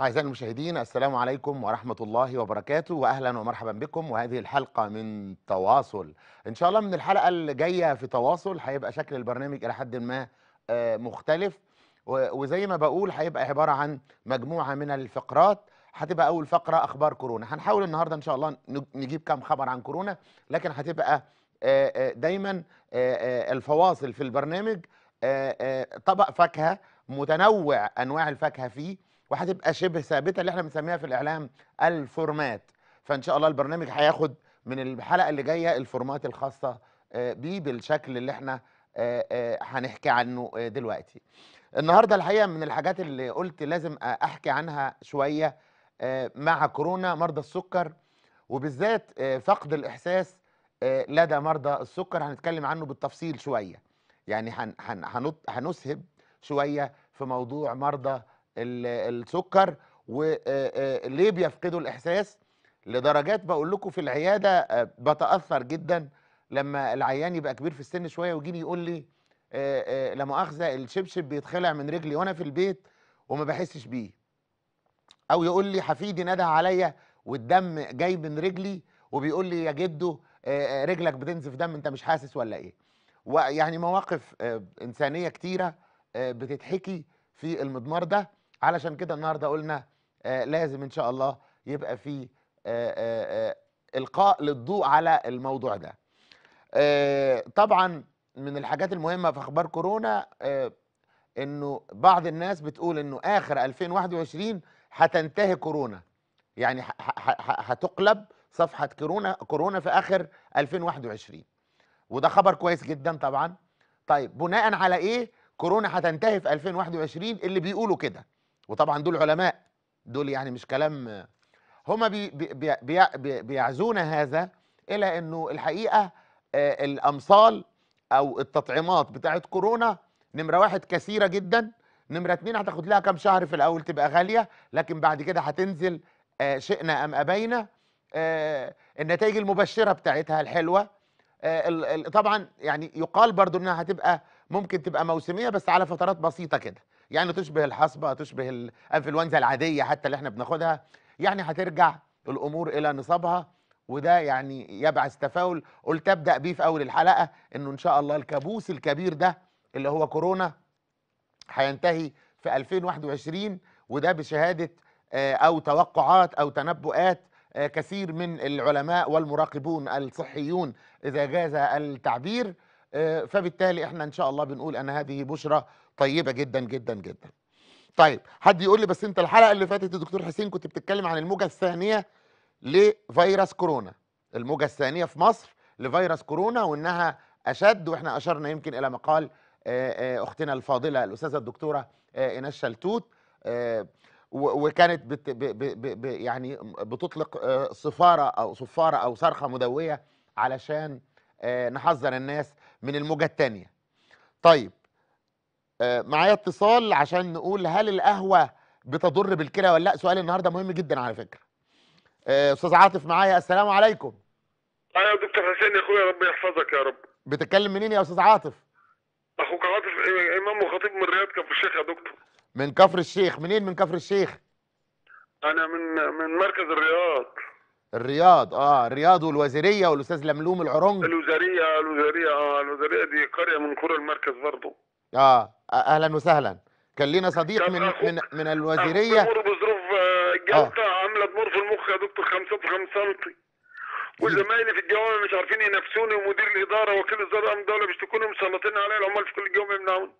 أعزائي المشاهدين السلام عليكم ورحمة الله وبركاته وأهلا ومرحبا بكم وهذه الحلقة من تواصل إن شاء الله من الحلقة الجاية في تواصل هيبقى شكل البرنامج إلى حد ما آه، مختلف وزي ما بقول هيبقى عبارة عن مجموعة من الفقرات هتبقى أول فقرة أخبار كورونا هنحاول النهاردة إن شاء الله نجيب كم خبر عن كورونا لكن هتبقى آه، آه، دايما الفواصل في البرنامج طبق فاكهة متنوع أنواع الفاكهة فيه وهتبقى شبه ثابته اللي احنا بنسميها في الاعلام الفورمات فان شاء الله البرنامج هياخد من الحلقه اللي جايه الفورمات الخاصه آه، بيه بالشكل اللي احنا آه، آه، هنحكي عنه دلوقتي النهارده الحقيقه من الحاجات اللي قلت لازم احكي عنها شويه مع كورونا مرضى السكر وبالذات فقد الاحساس لدى مرضى السكر هنتكلم عنه بالتفصيل شويه يعني هنسهب شويه في موضوع مرضى السكر وليه بيفقدوا الاحساس لدرجات بقول لكم في العياده بتاثر جدا لما العيان يبقى كبير في السن شويه ويجيني يقول لي لا مؤاخذه الشبشب بيتخلع من رجلي وانا في البيت وما بحسش بيه او يقول لي حفيدي نده عليا والدم جاي من رجلي وبيقول لي يا جدو رجلك بتنزف دم انت مش حاسس ولا ايه ويعني مواقف انسانيه كتيره بتتحكي في المضمار ده علشان كده النهارده قلنا آه لازم ان شاء الله يبقى في آه، آه، آه، القاء للضوء على الموضوع ده طبعا من الحاجات المهمه في اخبار كورونا انه بعض الناس بتقول انه اخر 2021 هتنتهي كورونا يعني هتقلب صفحه كورونا كورونا في اخر 2021 وده خبر كويس جدا طبعا طيب بناء على ايه كورونا هتنتهي في 2021 اللي بيقولوا كده وطبعا دول علماء دول يعني مش كلام هما بي بي بي بي بيعزون هذا الى انه الحقيقه آه الامصال او التطعيمات بتاعه كورونا نمره واحد كثيره جدا نمره اتنين هتاخد لها كام شهر في الاول تبقى غاليه لكن بعد كده هتنزل آه شئنا ام ابينا آه النتائج المبشره بتاعتها الحلوه آه طبعا يعني يقال برضو انها هتبقى ممكن تبقى موسميه بس على فترات بسيطه كده يعني تشبه الحصبة تشبه الانفلونزا العادية حتى اللي احنا بناخدها يعني هترجع الامور الى نصابها وده يعني يبعث تفاؤل قلت ابدا بيه في اول الحلقه انه ان شاء الله الكابوس الكبير ده اللي هو كورونا هينتهي في 2021 وده بشهاده آه، او توقعات او تنبؤات آه، كثير من العلماء والمراقبون الصحيون اذا جاز التعبير آه، فبالتالي احنا ان شاء الله بنقول ان هذه بشرى طيبه جدا جدا جدا طيب حد يقول لي بس انت الحلقه اللي فاتت يا دكتور حسين كنت بتتكلم عن الموجه الثانيه لفيروس كورونا الموجه الثانيه في مصر لفيروس كورونا وانها اشد واحنا اشرنا يمكن الى مقال آه، آه، اختنا الفاضله الاستاذه الدكتوره ايناس آه، شلتوت وكانت بت ب ب ب يعني بتطلق صفاره او صفاره او صرخه مدويه علشان نحذر الناس من الموجه الثانيه. طيب آه، معايا اتصال عشان نقول هل القهوه بتضر بالكلى ولا لا سؤال النهارده مهم جدا على فكره آه، استاذ عاطف معايا السلام عليكم انا دكتور حسين يا اخويا ربنا يحفظك يا رب بتتكلم منين يا استاذ عاطف اخوك عاطف إيه، امام وخطيب من رياض كفر الشيخ يا دكتور من كفر الشيخ منين من كفر الشيخ انا من من مركز الرياض الرياض اه الرياض والوزيريه والاستاذ لملوم العرنج الوزيريه الوزيريه اه الوزيريه دي قريه من قرى المركز برضه اه اهلا وسهلا كان لنا صديق من من من الوزيريه امور بظروف آه، جلطه آه. عامله تمر في المخ يا دكتور 5 في سم وزمايلي في الجوامع مش عارفين ينافسوني ومدير الاداره وكيل وزاره امن الدوله بيشتكوني مسلطين عليا العمال في كل الجوامع يمنعوني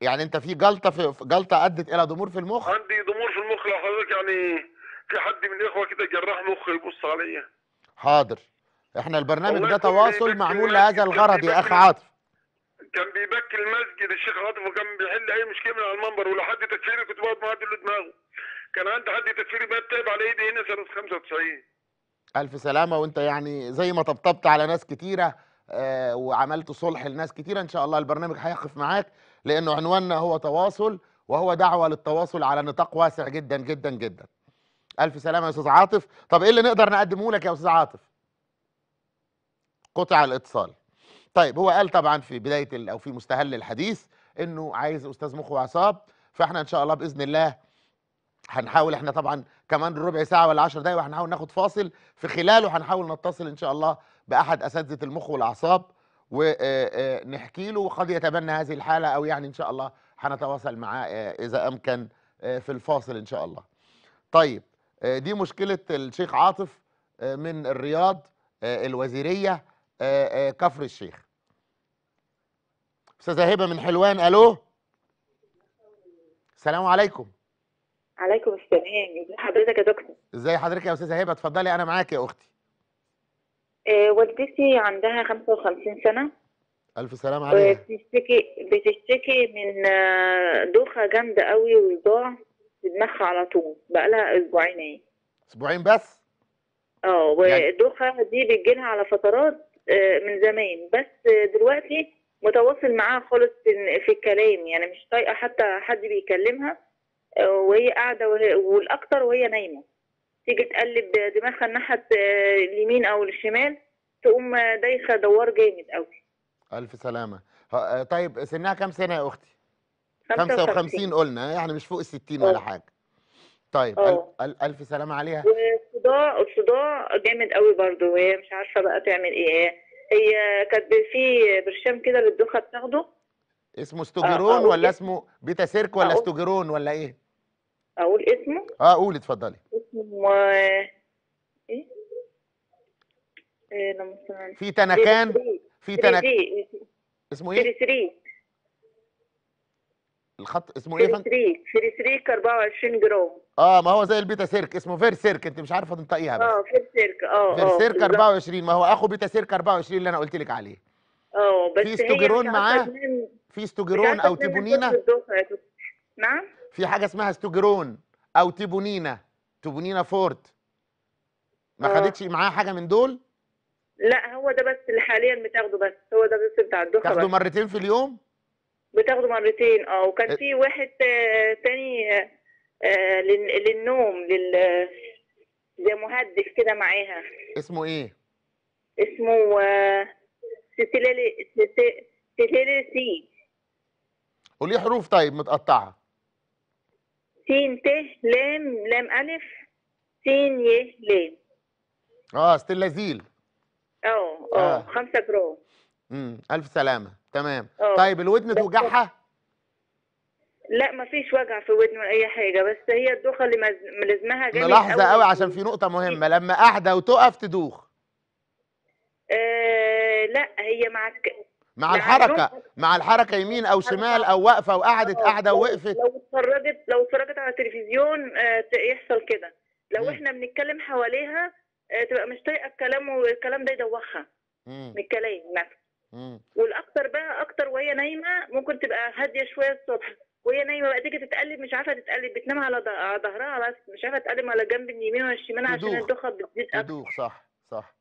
يعني انت في جلطه في جلطه ادت الى ضمور في المخ عندي ضمور في المخ لو حضرتك يعني في حد من الاخوه كده جراح مخ يبص عليا حاضر احنا البرنامج ده تواصل معمول لهذا الغرض يا اخ عاطف كان بيبكي المسجد الشيخ عاطف وكان بيحل اي مشكله من على المنبر ولو حد تكفيري كنت بقعد معاه له دماغه كان عندي حد تكفيري بقى تعب على ايدي هنا سنه 95 الف سلامه وانت يعني زي ما طبطبت على ناس كتيره آه، وعملت صلح لناس كتيره ان شاء الله البرنامج هيقف معاك لانه عنواننا هو تواصل وهو دعوه للتواصل على نطاق واسع جدا جدا جدا الف سلامه يا استاذ عاطف طب ايه اللي نقدر نقدمه لك يا استاذ عاطف قطع الاتصال طيب هو قال طبعا في بدايه او في مستهل الحديث انه عايز استاذ مخ واعصاب فاحنا ان شاء الله باذن الله هنحاول احنا طبعا كمان ربع ساعه ولا 10 دقايق وهنحاول ناخد فاصل في خلاله هنحاول نتصل ان شاء الله باحد اساتذه المخ والاعصاب ونحكي له وقد يتبنى هذه الحاله او يعني ان شاء الله هنتواصل معاه اذا امكن في الفاصل ان شاء الله. طيب دي مشكله الشيخ عاطف من الرياض الوزيريه آه، آه، كفر الشيخ استاذه هبه من حلوان الو السلام عليكم عليكم السلام ازي حضرتك يا دكتور ازي حضرتك يا استاذه هبه اتفضلي انا معاك يا اختي آه، والدتي عندها 55 سنه الف سلام عليها بتشتكي بتشتكي من دوخه جامده قوي وصداع في دماغها على طول بقى لها اسبوعين اسبوعين بس اه والدوخه يعني... دي بتجيلها على فترات آه، من زمان بس دلوقتي متواصل معاها خالص في الكلام يعني مش طايقه حتى حد بيكلمها آه، وهي قاعده وهي والاكثر وهي نايمه تيجي تقلب دماغها الناحيه اليمين او الشمال تقوم دايخه دوار جامد قوي الف سلامه آه، طيب سنها كام سنه يا اختي 55 قلنا يعني مش فوق ال 60 ولا حاجه طيب أوه. الف سلامه عليها و... الصداع الصداع جامد قوي برضه وهي مش عارفه بقى تعمل ايه هي كانت في برشام كده للدوخه بتاخده اسمه آه، استوجيرون آه ولا اسمه بيتا سيرك ولا استوجيرون ولا ايه؟ اقول اسمه؟ اه قولي اتفضلي اسمه آه، ايه؟ إيه في تنكان في تنكان اسمه ايه؟ 33 الخط اسمه ايه فريسريك فريسريك 24 جرام اه ما هو زي البيتا سيرك اسمه فير سيرك انت مش عارفه تنطقيها بس اه فير سيرك اه, آه، فير سيرك 24 ما هو اخو بيتا سيرك 24 اللي انا قلت لك عليه اه بس في استوجيرون معاه في استوجيرون او تيبونينا نعم في حاجه اسمها استوجيرون او تيبونينا تيبونينا فورد ما آه. خدتش معاه حاجه من دول لا هو ده بس اللي حاليا بتاخده بس هو ده بس بتاع الدخان تاخده مرتين في اليوم بتاخده مرتين اه وكان إيه. في واحد آه، تاني آه، آه، للنوم لل زي مهدف كده معاها اسمه ايه؟ اسمه ستيلالي سي قولي حروف طيب متقطعه سين ت لام لام الف سين ي لام اه ستيلازيل اه اه 5 جرام امم الف سلامه تمام أوه. طيب الودن توجعها لا مفيش وجع في ودن ولا اي حاجه بس هي الدوخه اللي ملزمها جامد ملاحظه قوي عشان في نقطه مهمه لما قاعده وتقف تدوخ ااا آه، لا هي مع مع الحركه مع الحركه يمين او شمال او واقفه وقعدت آه، قاعده ووقفت لو اتفرجت لو اتفرجت على التلفزيون آه، يحصل كده لو احنا بنتكلم حواليها تبقى مش طايقه الكلام والكلام ده يدوخها من الكلام مثلا والاكتر بقى اكتر وهي نايمه ممكن تبقى هاديه شويه الصبح وهي نايمه بقى تيجي تتقلب مش عارفه تتقلب بتنام على ظهرها على مش عارفه تتقلب على جنب اليمين ولا الشمال عشان الدوخه بتزيد اكتر صح صح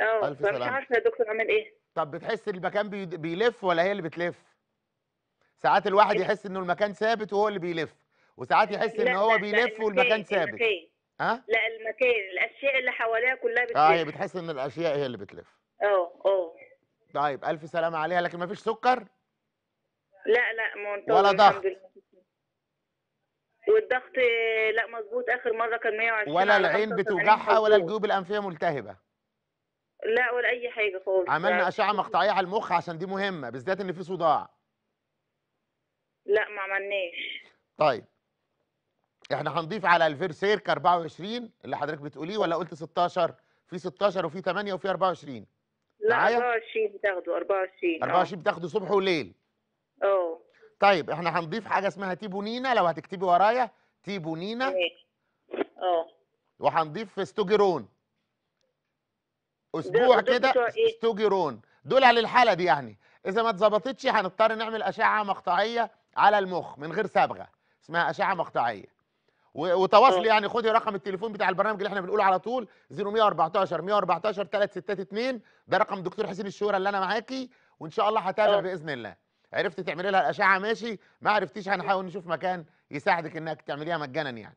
اه مش عارفه يا دكتور اعمل ايه طب بتحس ان المكان بيلف ولا هي اللي بتلف؟ ساعات الواحد إيه؟ يحس انه المكان ثابت وهو اللي بيلف وساعات يحس ان هو بيلف والمكان ثابت المكان. ها؟ لا المكان الاشياء اللي حواليها كلها آه، بتلف اه هي بتحس ان الاشياء هي اللي بتلف اه اه طيب الف سلامه عليها لكن ما فيش سكر لا لا منتظم ولا ضغط والضغط لا مظبوط اخر مره كان 120 ولا العين بتوجعها ولا الجيوب الانفيه ملتهبه لا ولا اي حاجه خالص عملنا اشعه مقطعيه على المخ عشان دي مهمه بالذات ان في صداع لا ما عملناش طيب احنا هنضيف على الفيرسيرك 24 اللي حضرتك بتقوليه ولا قلت 16 في 16 وفي 8 وفي 24 لا 24 بتاخده 24 24 آه. بتاخده صبح وليل اه طيب احنا هنضيف حاجه اسمها تيبونينا لو هتكتبي ورايا تيبونينا إيه. اه وهنضيف استوجيرون اسبوع كده استوجيرون إيه؟ دول الحاله دي يعني اذا ما اتظبطتش هنضطر نعمل اشعه مقطعيه على المخ من غير صبغه اسمها اشعه مقطعيه وتواصلي آه. يعني خدي رقم التليفون بتاع البرنامج اللي احنا بنقوله على طول 0114 114 362 ده رقم دكتور حسين الشورى اللي انا معاكي وان شاء الله هتابع آه. باذن الله عرفتي تعملي لها الاشعه ماشي ما عرفتيش هنحاول نشوف مكان يساعدك انك تعمليها مجانا يعني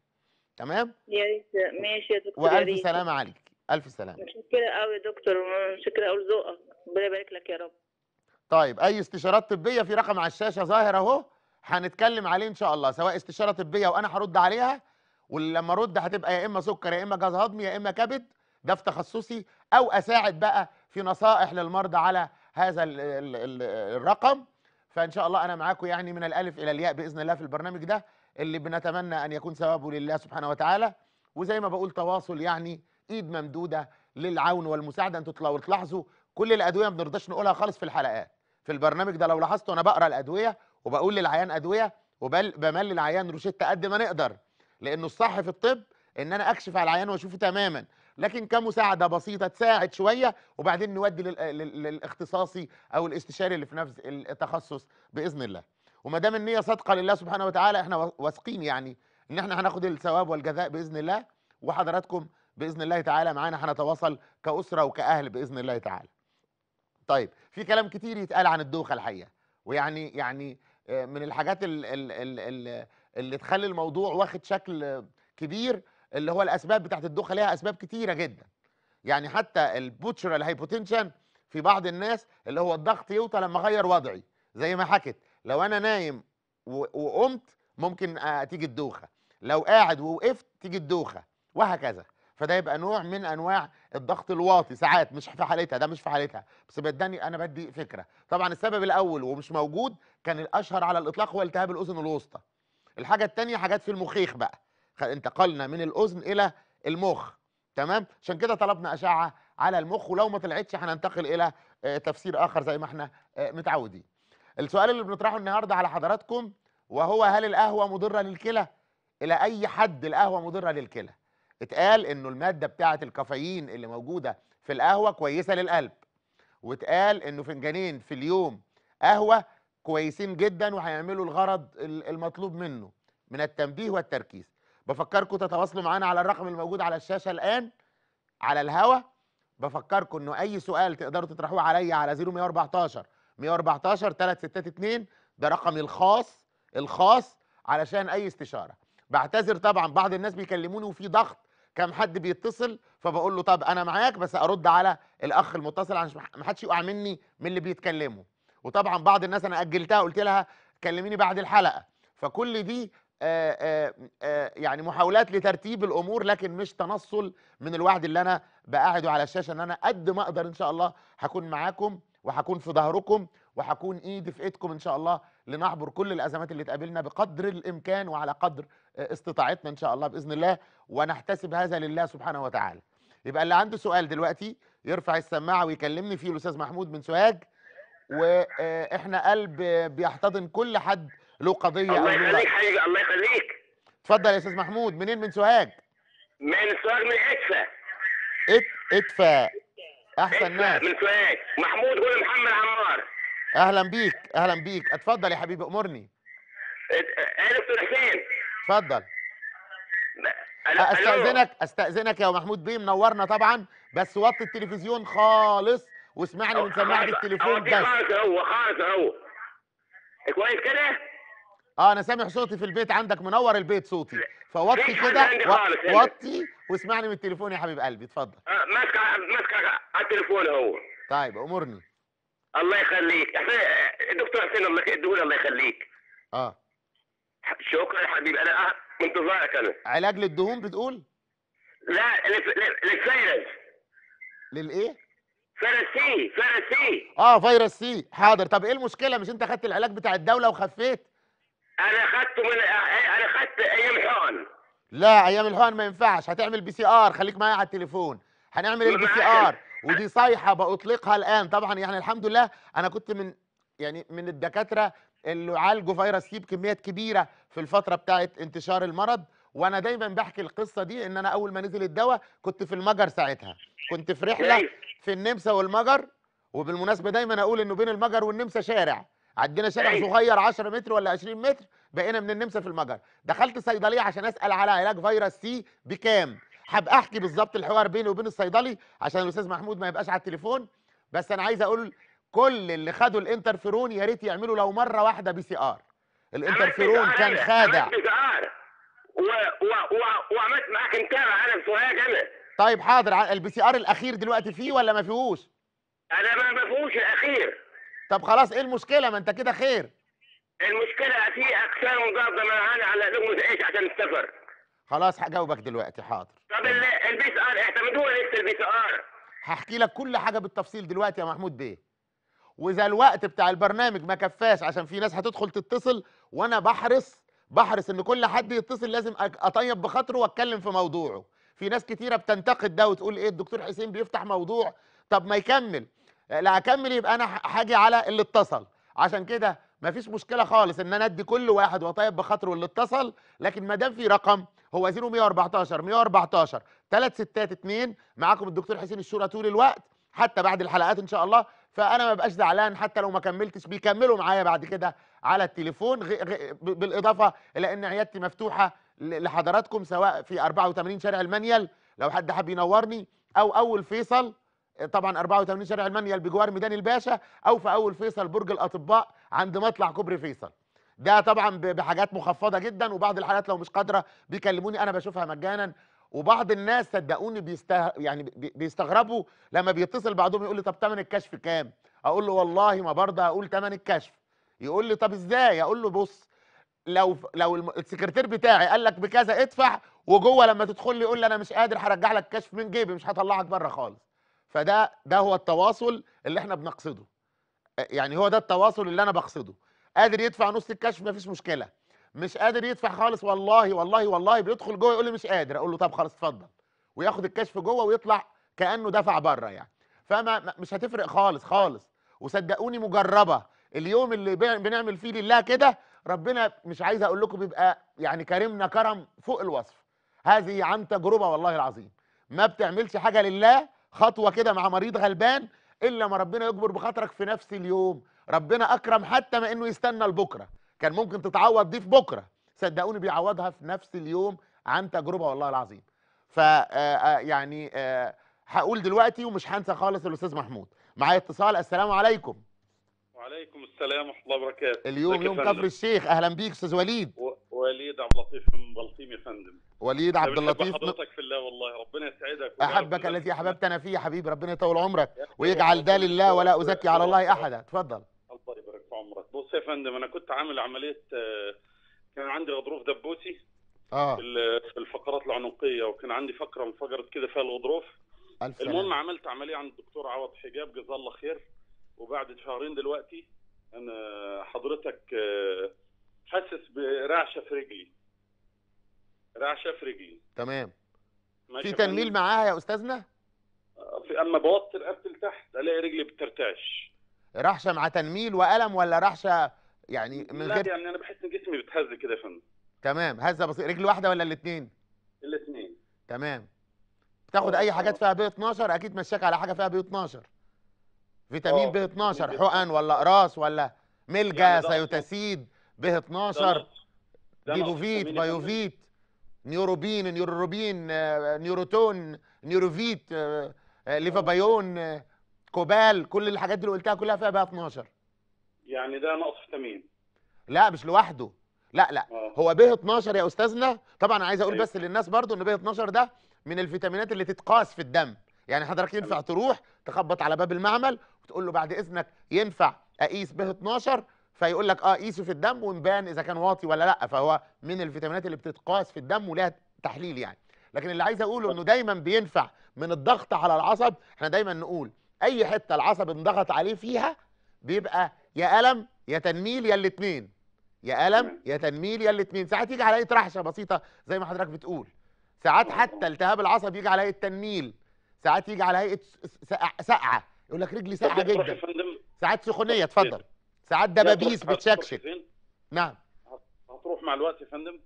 تمام يا ريت ماشي يا دكتور والف سلامه عليك الف سلامه شكرا قوي يا دكتور شكرا قوي لذوقك ربنا يبارك لك يا رب طيب اي استشارات طبيه في رقم على الشاشه ظاهر اهو هنتكلم عليه ان شاء الله سواء استشاره طبيه وانا هرد عليها ولما ارد هتبقى يا اما سكر يا اما جهاز هضمي يا اما كبد ده في تخصصي او اساعد بقى في نصائح للمرضى على هذا الـ الـ الـ الرقم فان شاء الله انا معاكم يعني من الالف الى الياء باذن الله في البرنامج ده اللي بنتمنى ان يكون ثوابه لله سبحانه وتعالى وزي ما بقول تواصل يعني ايد ممدوده للعون والمساعده انتوا لو تلاحظوا كل الادويه ما بنرضاش نقولها خالص في الحلقات في البرنامج ده لو لاحظتوا انا بقرا الادويه وبقول للعيان ادويه وبملي العيان روشته قد ما نقدر لانه الصح في الطب ان انا اكشف على العيان واشوفه تماما لكن كمساعده بسيطه تساعد شويه وبعدين نودي للاختصاصي او الاستشاري اللي في نفس التخصص باذن الله وما دام النيه صادقه لله سبحانه وتعالى احنا واثقين يعني ان احنا هناخد الثواب والجزاء باذن الله وحضراتكم باذن الله تعالى معانا هنتواصل كاسره وكاهل باذن الله تعالى طيب في كلام كتير يتقال عن الدوخه الحقيقه ويعني يعني آه، من الحاجات ال ال ال ال اللي تخلي الموضوع واخد شكل كبير اللي هو الاسباب بتاعت الدوخه ليها اسباب كتيره جدا يعني حتى البوتشرال هايبوتنشن في بعض الناس اللي هو الضغط يوطى لما اغير وضعي زي ما حكت لو انا نايم وقمت ممكن تيجي الدوخه لو قاعد ووقفت تيجي الدوخه وهكذا فده يبقى نوع من انواع الضغط الواطي ساعات مش في حالتها ده مش في حالتها بس بداني انا بدي فكره طبعا السبب الاول ومش موجود كان الاشهر على الاطلاق هو التهاب الاذن الوسطى الحاجه التانية حاجات في المخيخ بقى انتقلنا من الاذن الى المخ تمام عشان كده طلبنا اشعه على المخ ولو ما طلعتش هننتقل الى آه، تفسير اخر زي ما احنا آه، متعودين السؤال اللي بنطرحه النهارده على حضراتكم وهو هل القهوه مضره للكلى الى اي حد القهوه مضره للكلى اتقال انه الماده بتاعه الكافيين اللي موجوده في القهوه كويسه للقلب واتقال انه فنجانين في اليوم قهوه كويسين جدا وهيعملوا الغرض المطلوب منه من التنبيه والتركيز بفكركم تتواصلوا معانا على الرقم الموجود على الشاشه الان على الهوا بفكركم انه اي سؤال تقدروا تطرحوه عليا على 0114 114 362 ده رقمي الخاص الخاص علشان اي استشاره بعتذر طبعا بعض الناس بيكلموني وفي ضغط كم حد بيتصل فبقول له طب انا معاك بس ارد على الاخ المتصل عشان ما حدش يقع مني من اللي بيتكلمه وطبعا بعض الناس انا اجلتها قلت لها كلميني بعد الحلقه فكل دي آآ آه، آآ آه، آه، يعني محاولات لترتيب الامور لكن مش تنصل من الوعد اللي انا بقعده على الشاشه ان انا قد ما اقدر ان شاء الله هكون معاكم وهكون في ظهركم وهكون ايد في ايدكم ان شاء الله لنعبر كل الازمات اللي تقابلنا بقدر الامكان وعلى قدر استطاعتنا ان شاء الله باذن الله ونحتسب هذا لله سبحانه وتعالى يبقى اللي عنده سؤال دلوقتي يرفع السماعه ويكلمني فيه الاستاذ محمود من سوهاج واحنا قلب بيحتضن كل حد له قضيه الله يخليك حبيبي الله يخليك اتفضل يا استاذ محمود منين من سوهاج من سوهاج من ادفا ادفا احسن ناس من سوهاج محمود قول محمد عمار اهلا بيك اهلا بيك اتفضل يا حبيبي امرني اهلا دكتور حسين اتفضل استاذنك استاذنك يا محمود بيه منورنا طبعا بس وطي التلفزيون خالص واسمعني من سماعه التليفون بس خالص هو خالص هو كويس كده اه انا سامع صوتي في البيت عندك منور البيت صوتي فوطي كده يعني. وطي واسمعني من التليفون يا حبيب قلبي اتفضل آه ماسك ماسك على التليفون اهو طيب امرني الله يخليك دكتور حسين الله الدول الله يخليك اه شكرا يا حبيبي انا منتظرك آه، انا علاج للدهون بتقول؟ لا للفيروس للايه؟ فيروس سي فيروس سي اه فيروس سي حاضر طب ايه المشكله مش انت خدت العلاج بتاع الدوله وخفيت انا خدته من انا خدت ايام الحقن لا ايام الحقن ما ينفعش هتعمل بي سي ار خليك معايا على التليفون هنعمل البي إيه سي ار ودي صيحه بأطلقها الآن طبعا يعني الحمد لله أنا كنت من يعني من الدكاترة اللي عالجوا فيروس سي بكميات كبيرة في الفترة بتاعت انتشار المرض وانا دايما بحكي القصه دي ان انا اول ما نزل الدواء كنت في المجر ساعتها كنت في رحله في النمسا والمجر وبالمناسبه دايما اقول انه بين المجر والنمسا شارع عندنا شارع صغير 10 متر ولا 20 متر بقينا من النمسا في المجر دخلت صيدليه عشان اسال على علاج فيروس سي بكام هبقى احكي بالظبط الحوار بيني وبين الصيدلي عشان الاستاذ محمود ما يبقاش على التليفون بس انا عايز اقول كل اللي خدوا الانترفيرون يا ريت يعملوا لو مره واحده بي سي ار الانترفيرون كان خادع وعملت و... و... معاك انت على في انا طيب حاضر البي سي ار الاخير دلوقتي فيه ولا ما فيهوش؟ انا ما فيهوش الاخير طب خلاص ايه المشكله ما انت كده خير المشكله في اقسام ضابطه معانا على لقمه عيش عشان السفر خلاص هجاوبك دلوقتي حاضر طب البي سي ار اعتمدوها لسه البي سي ار هحكي لك كل حاجه بالتفصيل دلوقتي يا محمود بيه واذا الوقت بتاع البرنامج ما كفاش عشان في ناس هتدخل تتصل وانا بحرص بحرص ان كل حد يتصل لازم اطيب بخاطره واتكلم في موضوعه في ناس كتيره بتنتقد ده وتقول ايه الدكتور حسين بيفتح موضوع طب ما يكمل لا اكمل يبقى انا حاجي على اللي اتصل عشان كده مفيش مشكله خالص ان انا ادي كل واحد وطيب بخاطره اللي اتصل لكن ما دام في رقم هو 0114 114 ستات 362 معاكم الدكتور حسين الشورى طول الوقت حتى بعد الحلقات ان شاء الله فانا ما بقاش زعلان حتى لو ما كملتش بيكملوا معايا بعد كده على التليفون غي غي بالاضافه الى ان عيادتي مفتوحه لحضراتكم سواء في 84 شارع المنيل لو حد حب ينورني او اول فيصل طبعا 84 شارع المنيل بجوار ميدان الباشا او في اول فيصل برج الاطباء عند مطلع كوبري فيصل ده طبعا بحاجات مخفضه جدا وبعض الحالات لو مش قادره بيكلموني انا بشوفها مجانا وبعض الناس صدقوني بيسته... يعني بيستغربوا لما بيتصل بعضهم يقول لي طب ثمن الكشف كام؟ اقول له والله ما برضه هقول ثمن الكشف. يقول لي طب ازاي؟ اقول له بص لو لو السكرتير بتاعي قال لك بكذا ادفع وجوه لما تدخل لي يقول لي انا مش قادر هرجع لك الكشف من جيبي مش هطلعك بره خالص. فده ده هو التواصل اللي احنا بنقصده. يعني هو ده التواصل اللي انا بقصده. قادر يدفع نص الكشف مفيش مشكله مش قادر يدفع خالص والله والله والله بيدخل جوه يقول لي مش قادر اقول له طب خلاص اتفضل وياخد الكشف جوه ويطلع كانه دفع بره يعني فما مش هتفرق خالص خالص وصدقوني مجربه اليوم اللي بنعمل فيه لله كده ربنا مش عايز اقول لكم بيبقى يعني كرمنا كرم فوق الوصف هذه عن تجربه والله العظيم ما بتعملش حاجه لله خطوه كده مع مريض غلبان الا ما ربنا يجبر بخاطرك في نفس اليوم ربنا اكرم حتى ما انه يستنى لبكره كان ممكن تتعوض دي في بكره صدقوني بيعوضها في نفس اليوم عن تجربه والله العظيم ف آه، آه، يعني آه، هقول دلوقتي ومش هنسى خالص الاستاذ محمود معايا اتصال السلام عليكم وعليكم السلام ورحمه الله وبركاته اليوم يوم كفر الشيخ اهلا بيك استاذ وليد و... وليد عبد اللطيف من بلطيم يا فندم وليد عبد اللطيف حضرتك في الله والله ربنا يسعدك احبك الذي احببتنا فيه يا حبيبي ربنا يطول عمرك ويجعل ده لله ولا ازكي على الله احدا اتفضل عمرك بص يا فندم انا كنت عامل عمليه آه، كان عندي غضروف دبوسي اه في الفقرات العنقيه وكان عندي فقره انفجرت كده فيها الغضروف المهم عملت عمليه عند الدكتور عوض حجاب جزاه الله خير وبعد شهرين دلوقتي انا حضرتك آه، حاسس برعشه في رجلي رعشه في رجلي تمام في تنميل معاها يا استاذنا في اما بوطي القفل تحت الاقي رجلي بترتعش رحشه مع تنميل والم ولا رحشه يعني من غير لا يعني انا بحس ان جسمي بتهز كده يا فندم تمام هزه بسيطه رجل واحده ولا الاثنين الاثنين تمام بتاخد اي حاجات فيها بي 12 اكيد مشاك على حاجه فيها بي 12 فيتامين آه، بي 12 حقن ولا أقراص ولا ملجا يعني سيوتاسيد بي 12 ديبوفيت بايوفيت نيوروبين نيوروبين آه، نيوروتون نيوروفيت آه، ليفابايون كوبال كل الحاجات دي اللي قلتها كلها فيها بقى 12 يعني ده نقص فيتامين لا مش لوحده لا لا أوه. هو ب 12 يا استاذنا طبعا انا عايز اقول أيوه. بس للناس برضو ان ب 12 ده من الفيتامينات اللي تتقاس في الدم يعني حضرتك ينفع تروح تخبط على باب المعمل وتقول له بعد اذنك ينفع اقيس ب 12 فيقول لك اه قيسه في الدم ونبان اذا كان واطي ولا لا فهو من الفيتامينات اللي بتتقاس في الدم ولها تحليل يعني لكن اللي عايز اقوله انه دايما بينفع من الضغط على العصب احنا دايما نقول اي حته العصب انضغط عليه فيها بيبقى يا الم يا تنميل يا الاثنين يا الم يا تنميل يا الاثنين ساعات يجي عليه رحشه بسيطه زي ما حضرتك بتقول ساعات حتى التهاب العصب يجي على هيئه تنميل ساعات يجي على هيئه سقعه يقول لك رجلي ساقعه جدا ساعات سخونيه اتفضل ساعات دبابيس بتشكشك نعم هتروح مع الوقت يا فندم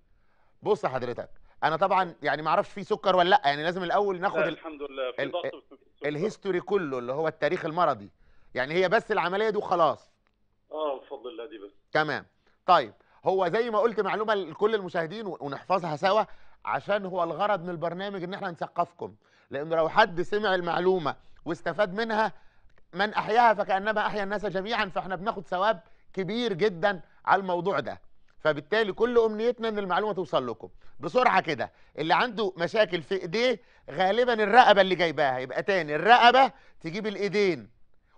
بص حضرتك انا طبعا يعني ما اعرفش في سكر ولا لا يعني لازم الاول ناخد لا الحمد لله في ضغط الهيستوري كله اللي هو التاريخ المرضي يعني هي بس العمليه دي وخلاص اه بفضل الله دي بس تمام طيب هو زي ما قلت معلومه لكل المشاهدين ونحفظها سوا عشان هو الغرض من البرنامج ان احنا نثقفكم لان لو حد سمع المعلومه واستفاد منها من احياها فكانما احيا الناس جميعا فاحنا بناخد ثواب كبير جدا على الموضوع ده فبالتالي كل امنيتنا ان المعلومه توصل لكم بسرعه كده اللي عنده مشاكل في ايديه غالبا الرقبه اللي جايباها يبقى تاني الرقبه تجيب الايدين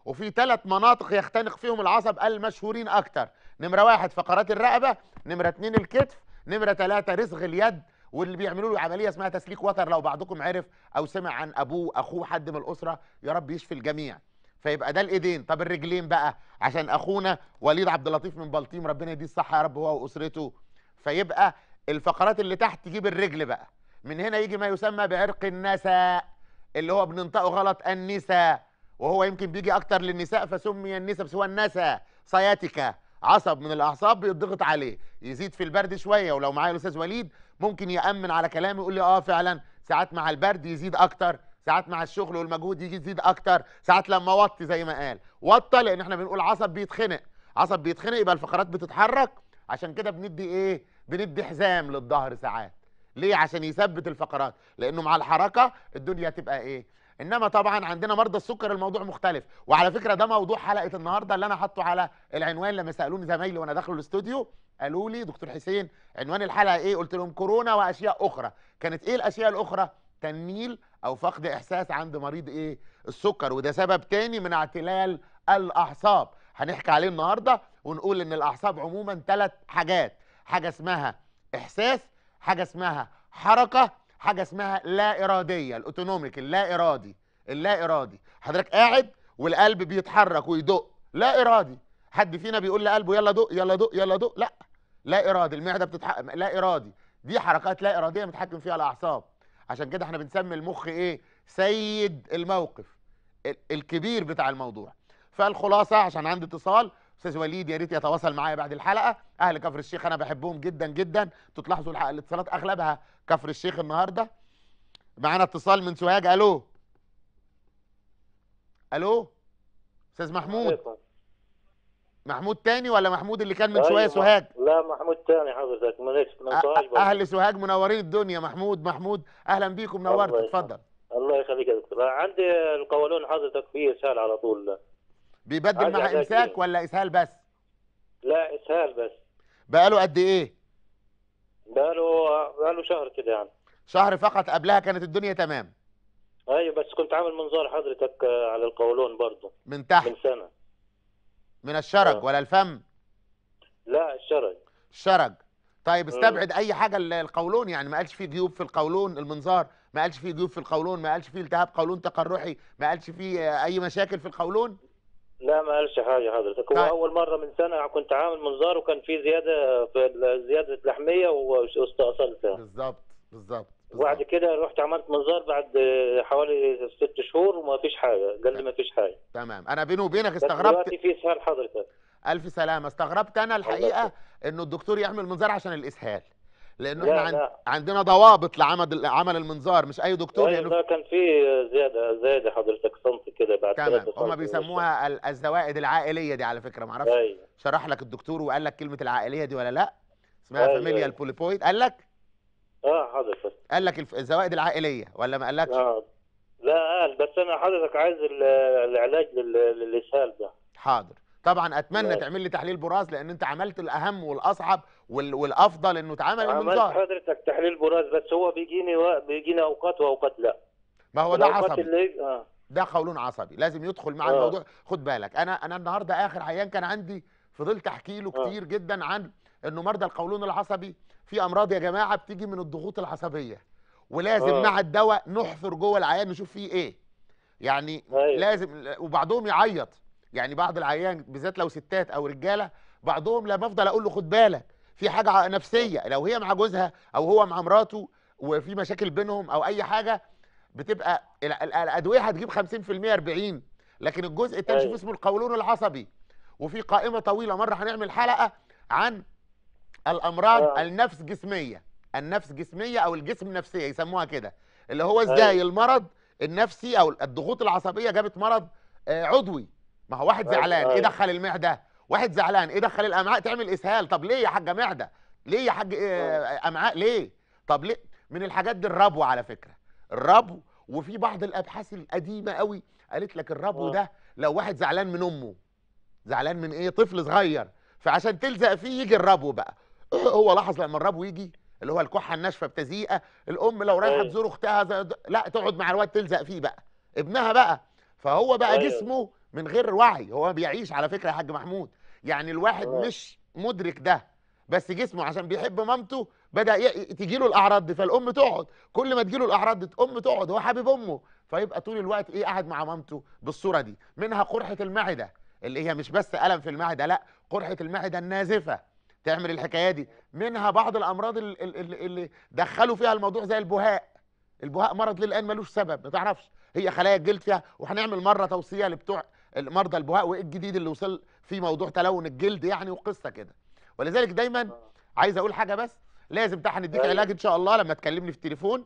وفي ثلاث مناطق يختنق فيهم العصب المشهورين اكتر نمره واحد فقرات الرقبه نمره اتنين الكتف نمره ثلاثه رسغ اليد واللي بيعملوا له عمليه اسمها تسليك وتر لو بعضكم عرف او سمع عن ابوه اخوه حد من الاسره يا رب يشفي الجميع فيبقى ده الايدين طب الرجلين بقى عشان اخونا وليد عبد اللطيف من بلطيم ربنا يديه الصحه يا رب هو واسرته فيبقى الفقرات اللي تحت تجيب الرجل بقى من هنا يجي ما يسمى بعرق النساء اللي هو بننطقه غلط النساء وهو يمكن بيجي اكتر للنساء فسمي النساء بس هو النساء سياتيكا عصب من الاعصاب بيضغط عليه يزيد في البرد شويه ولو معايا الاستاذ وليد ممكن يامن على كلامي يقول لي اه فعلا ساعات مع البرد يزيد اكتر ساعات مع الشغل والمجهود يجي يزيد اكتر ساعات لما وطي زي ما قال وطى لان احنا بنقول عصب بيتخنق عصب بيتخنق يبقى الفقرات بتتحرك عشان كده بندي ايه بندي حزام للظهر ساعات ليه عشان يثبت الفقرات لانه مع الحركه الدنيا تبقى ايه انما طبعا عندنا مرضى السكر الموضوع مختلف وعلى فكره ده موضوع حلقه النهارده اللي انا حاطه على العنوان لما سالوني زمايلي وانا داخل الاستوديو قالوا لي دكتور حسين عنوان الحلقه ايه قلت لهم كورونا واشياء اخرى كانت ايه الاشياء الاخرى تنميل او فقد احساس عند مريض ايه السكر وده سبب تاني من اعتلال الاعصاب هنحكي عليه النهارده ونقول ان الاعصاب عموما ثلاث حاجات حاجه اسمها احساس حاجه اسمها حركه حاجه اسمها لا اراديه الاوتونوميك اللا ارادي اللا ارادي حضرتك قاعد والقلب بيتحرك ويدق لا ارادي حد فينا بيقول لقلبه يلا دق يلا دق يلا دق لا لا ارادي المعده بتتحرك لا ارادي دي حركات لا اراديه متحكم فيها الاعصاب عشان كده احنا بنسمي المخ ايه سيد الموقف الكبير بتاع الموضوع فالخلاصه عشان عندي اتصال استاذ وليد يا ريت يتواصل معايا بعد الحلقه اهل كفر الشيخ انا بحبهم جدا جدا تلاحظوا الاتصالات اغلبها كفر الشيخ النهارده معانا اتصال من سوهاج الو الو استاذ محمود محمود تاني ولا محمود اللي كان من أيوة شويه سوهاج؟ لا محمود تاني حضرتك من سوهاج أه، أه، اهل سوهاج منورين الدنيا محمود محمود اهلا بيكم نورت اتفضل الله يخليك يا دكتور عندي القولون حضرتك فيه اسهال على طول بيبدل مع امساك إيه؟ ولا اسهال بس؟ لا اسهال بس بقاله قد ايه؟ بقاله بقاله شهر كده يعني شهر فقط قبلها كانت الدنيا تمام ايوه بس كنت عامل منظار حضرتك على القولون برضه من تحت من سنه من الشرج آه. ولا الفم لا الشرج الشرج طيب آه. استبعد اي حاجه القولون يعني ما قالش فيه جيوب في القولون المنظار ما قالش فيه جيوب في القولون ما قالش فيه التهاب قولون تقرحي ما قالش فيه آه، اي مشاكل في القولون لا ما قالش حاجه حضرتك هو طيب. اول مره من سنه كنت عامل منظار وكان في زياده في زياده لحميه واستأصلتها بالظبط بالظبط وبعد كده رحت عملت منظار بعد آه، حوالي ست شهور وما فيش حاجه قال لي ما فيش حاجه تمام انا بيني وبينك استغربت دلوقتي في اسهال حضرتك الف سلامه استغربت انا الحقيقه انه الدكتور يعمل منظار عشان الاسهال لانه احنا عن... لا. عندنا ضوابط لعمل عمل المنظار مش اي دكتور أيوة، لانه كان في زياده زياده حضرتك صمت كده بعد تمام هم بيسموها ال... الزوائد العائليه دي على فكره معرفش أيوة. شرح لك الدكتور وقال لك كلمه العائليه دي ولا لا اسمها أيوة، فاميليا البوليبويد قال لك اه حضرتك قال لك الزوائد العائليه ولا ما قالكش؟ اه لا قال بس انا حضرتك عايز العلاج للاسهال ده حاضر طبعا اتمنى لا. تعمل لي تحليل براز لان انت عملت الاهم والاصعب والافضل انه اتعمل المنظار عملت حضرتك تحليل براز بس هو بيجيني و... بيجيني اوقات واوقات لا ما هو ده عصبي اللي... آه. ده قولون عصبي لازم يدخل مع آه. الموضوع خد بالك انا انا النهارده اخر عيان كان عندي فضلت احكي له آه. كتير جدا عن انه مرضى القولون العصبي في امراض يا جماعه بتيجي من الضغوط العصبيه ولازم آه. مع الدواء نحفر جوه العيان نشوف فيه ايه يعني أيوة. لازم وبعضهم يعيط يعني بعض العيان بالذات لو ستات او رجاله بعضهم لما افضل اقول له خد بالك في حاجه نفسيه لو هي مع جوزها او هو مع مراته وفي مشاكل بينهم او اي حاجه بتبقى الادويه هتجيب 50% 40 لكن الجزء الثاني أيوة. اسمه القولون العصبي وفي قائمه طويله مره هنعمل حلقه عن الامراض آه. النفس جسميه النفس جسميه او الجسم نفسيه يسموها كده اللي هو أيوه. ازاي أيوة. المرض النفسي او الضغوط العصبيه جابت مرض آه عضوي ما هو واحد أيوه، زعلان إيه أيوة. ايه دخل المعده واحد زعلان ايه دخل الامعاء تعمل اسهال طب ليه يا حاجه معده ليه يا حاج آه، آه. امعاء ليه طب ليه من الحاجات دي الربو على فكره الربو وفي بعض الابحاث القديمه قوي قالت لك الربو آه. ده لو واحد زعلان من امه زعلان من ايه طفل صغير فعشان تلزق فيه يجي الربو بقى هو لاحظ لما الرب يجي اللي هو الكحه الناشفه بتزيقه الام لو رايحه تزور أيوه. اختها لا تقعد مع الواد تلزق فيه بقى ابنها بقى فهو بقى أيوه. جسمه من غير وعي هو بيعيش على فكره يا حاج محمود يعني الواحد أوه. مش مدرك ده بس جسمه عشان بيحب مامته بدا ي... تجي له الاعراض دي فالام تقعد كل ما تجي له الاعراض دي الام تقعد هو حابب امه فيبقى طول الوقت ايه قاعد مع مامته بالصوره دي منها قرحه المعده اللي هي مش بس الم في المعده لا قرحه المعده النازفه تعمل الحكايه دي منها بعض الامراض اللي, اللي دخلوا فيها الموضوع زي البهاء البهاء مرض للان ملوش سبب ما تعرفش هي خلايا الجلد فيها وهنعمل مره توصيه لبتوع مرضى البهاء وايه الجديد اللي وصل في موضوع تلون الجلد يعني وقصه كده ولذلك دايما آه. عايز اقول حاجه بس لازم تحن اديك علاج ان شاء الله لما تكلمني في التليفون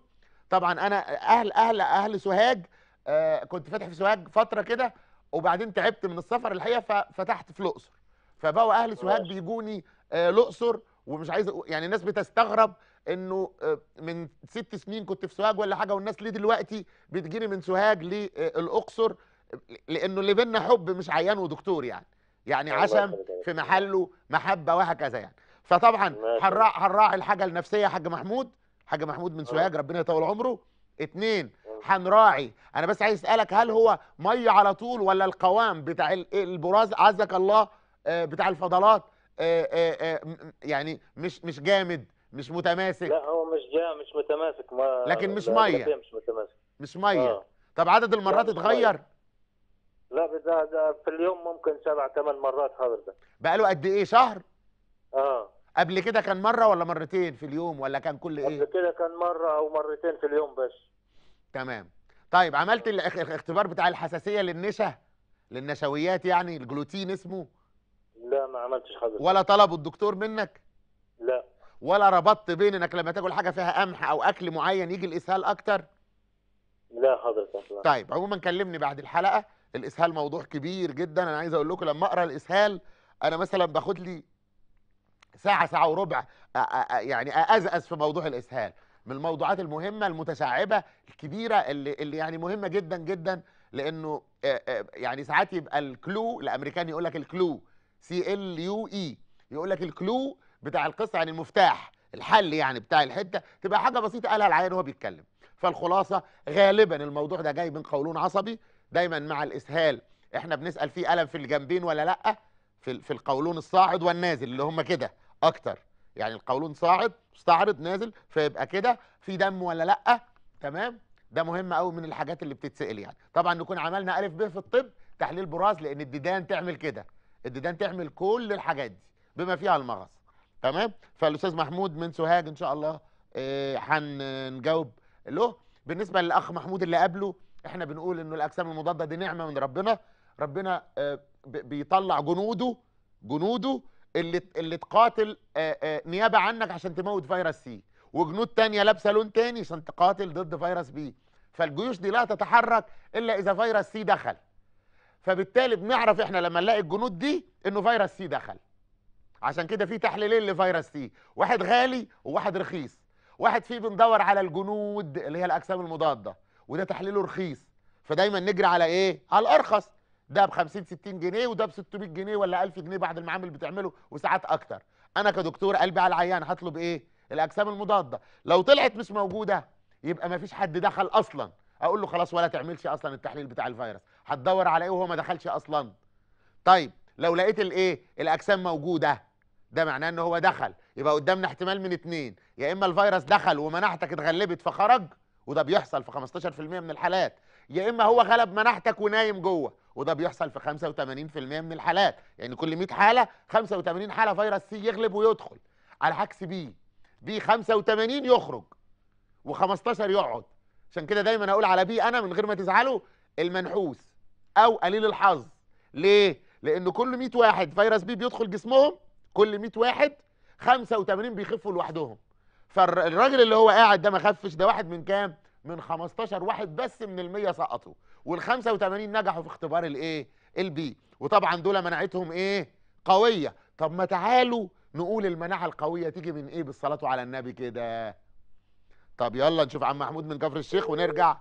طبعا انا اهل اهل اهل سوهاج آه كنت فاتح في سوهاج فتره كده وبعدين تعبت من السفر الحقيقه ففتحت في الاقصر فبقوا اهل سوهاج آه. بيجوني آه، الاقصر ومش عايز يعني الناس بتستغرب انه آه، من ست سنين كنت في سوهاج ولا حاجه والناس ليه دلوقتي بتجيني من سوهاج للاقصر آه، لانه اللي بينا حب مش عيان ودكتور يعني يعني عشم في محله محبه وهكذا يعني فطبعا هنراعي هنراعي الحاجه النفسيه حاج محمود حاج محمود من سوهاج ربنا يطول عمره اثنين هنراعي انا بس عايز اسالك هل هو ميه على طول ولا القوام بتاع البراز عزك الله بتاع الفضلات آه، آه، آه، يعني مش مش جامد مش متماسك لا هو مش جا مش متماسك ما لكن مش ميه مش متماسك مش ميه آه. طب عدد المرات اتغير لا ده, ده في اليوم ممكن سبع ثمان مرات حضرتك بقاله قد ايه شهر اه قبل كده كان مره ولا مرتين في اليوم ولا كان كل ايه قبل كده كان مره او مرتين في اليوم بس تمام طيب عملت الاختبار بتاع الحساسيه للنشا للنشويات يعني الجلوتين اسمه عملتش حضرتك ولا طلبوا الدكتور منك لا ولا ربطت بين انك لما تاكل حاجه فيها قمح او اكل معين يجي الاسهال اكتر لا حضرتك لا. طيب عموما كلمني بعد الحلقه الاسهال موضوع كبير جدا انا عايز اقول لكم لما اقرا الاسهال انا مثلا باخد لي ساعه ساعه وربع يعني اازأز في موضوع الاسهال من الموضوعات المهمه المتشعبه الكبيره اللي اللي يعني مهمه جدا جدا لانه يعني ساعات يبقى الكلو الامريكان يقول لك الكلو سي ال يو اي يقول لك الكلو بتاع القصه يعني المفتاح الحل يعني بتاع الحته تبقى حاجه بسيطه قالها العيان وهو بيتكلم فالخلاصه غالبا الموضوع ده جاي من قولون عصبي دايما مع الاسهال احنا بنسال فيه الم في الجنبين ولا لا في في القولون الصاعد والنازل اللي هم كده اكتر يعني القولون صاعد مستعرض نازل فيبقى كده في دم ولا لا تمام ده مهم قوي من الحاجات اللي بتتسال يعني طبعا نكون عملنا الف ب في الطب تحليل براز لان الديدان تعمل كده الديدان تعمل كل الحاجات دي بما فيها المغص تمام فالاستاذ محمود من سوهاج ان شاء الله آه، هنجاوب إيه له بالنسبه للاخ محمود اللي قبله احنا بنقول انه الاجسام المضاده دي نعمه من ربنا ربنا آه، بيطلع جنوده جنوده اللي اللي تقاتل آه، نيابه عنك عشان تموت فيروس سي وجنود تانية لابسه لون تاني عشان تقاتل ضد فيروس بي فالجيوش دي لا تتحرك الا اذا فيروس سي دخل فبالتالي بنعرف احنا لما نلاقي الجنود دي انه فيروس سي دخل عشان كده في تحليلين لفيروس سي واحد غالي وواحد رخيص واحد فيه بندور على الجنود اللي هي الاجسام المضاده وده تحليله رخيص فدايما نجري على ايه على الارخص ده ب 50 60 جنيه وده ب 600 جنيه ولا 1000 جنيه بعد المعامل بتعمله وساعات اكتر انا كدكتور قلبي على العيان هطلب ايه الاجسام المضاده لو طلعت مش موجوده يبقى ما فيش حد دخل اصلا اقول له خلاص ولا تعملش اصلا التحليل بتاع الفيروس هتدور على ايه وهو ما دخلش اصلا طيب لو لقيت الايه الاجسام موجوده ده معناه ان هو دخل يبقى قدامنا احتمال من اتنين يا اما الفيروس دخل ومناعتك اتغلبت فخرج وده بيحصل في 15% من الحالات يا اما هو غلب مناعتك ونايم جوه وده بيحصل في 85% من الحالات يعني كل 100 حاله 85 حاله فيروس سي يغلب ويدخل على عكس بي بي 85 يخرج و15 يقعد عشان كده دايما اقول على بي انا من غير ما تزعلوا المنحوس او قليل الحظ ليه لان كل 100 واحد فيروس بي بيدخل جسمهم كل 100 واحد 85 بيخفوا لوحدهم فالراجل اللي هو قاعد ده ما خفش ده واحد من كام من 15 واحد بس من ال100 سقطوا وال85 نجحوا في اختبار الايه البي وطبعا دول مناعتهم ايه قويه طب ما تعالوا نقول المناعه القويه تيجي من ايه بالصلاه على النبي كده طب يلا نشوف عم محمود من كفر الشيخ ونرجع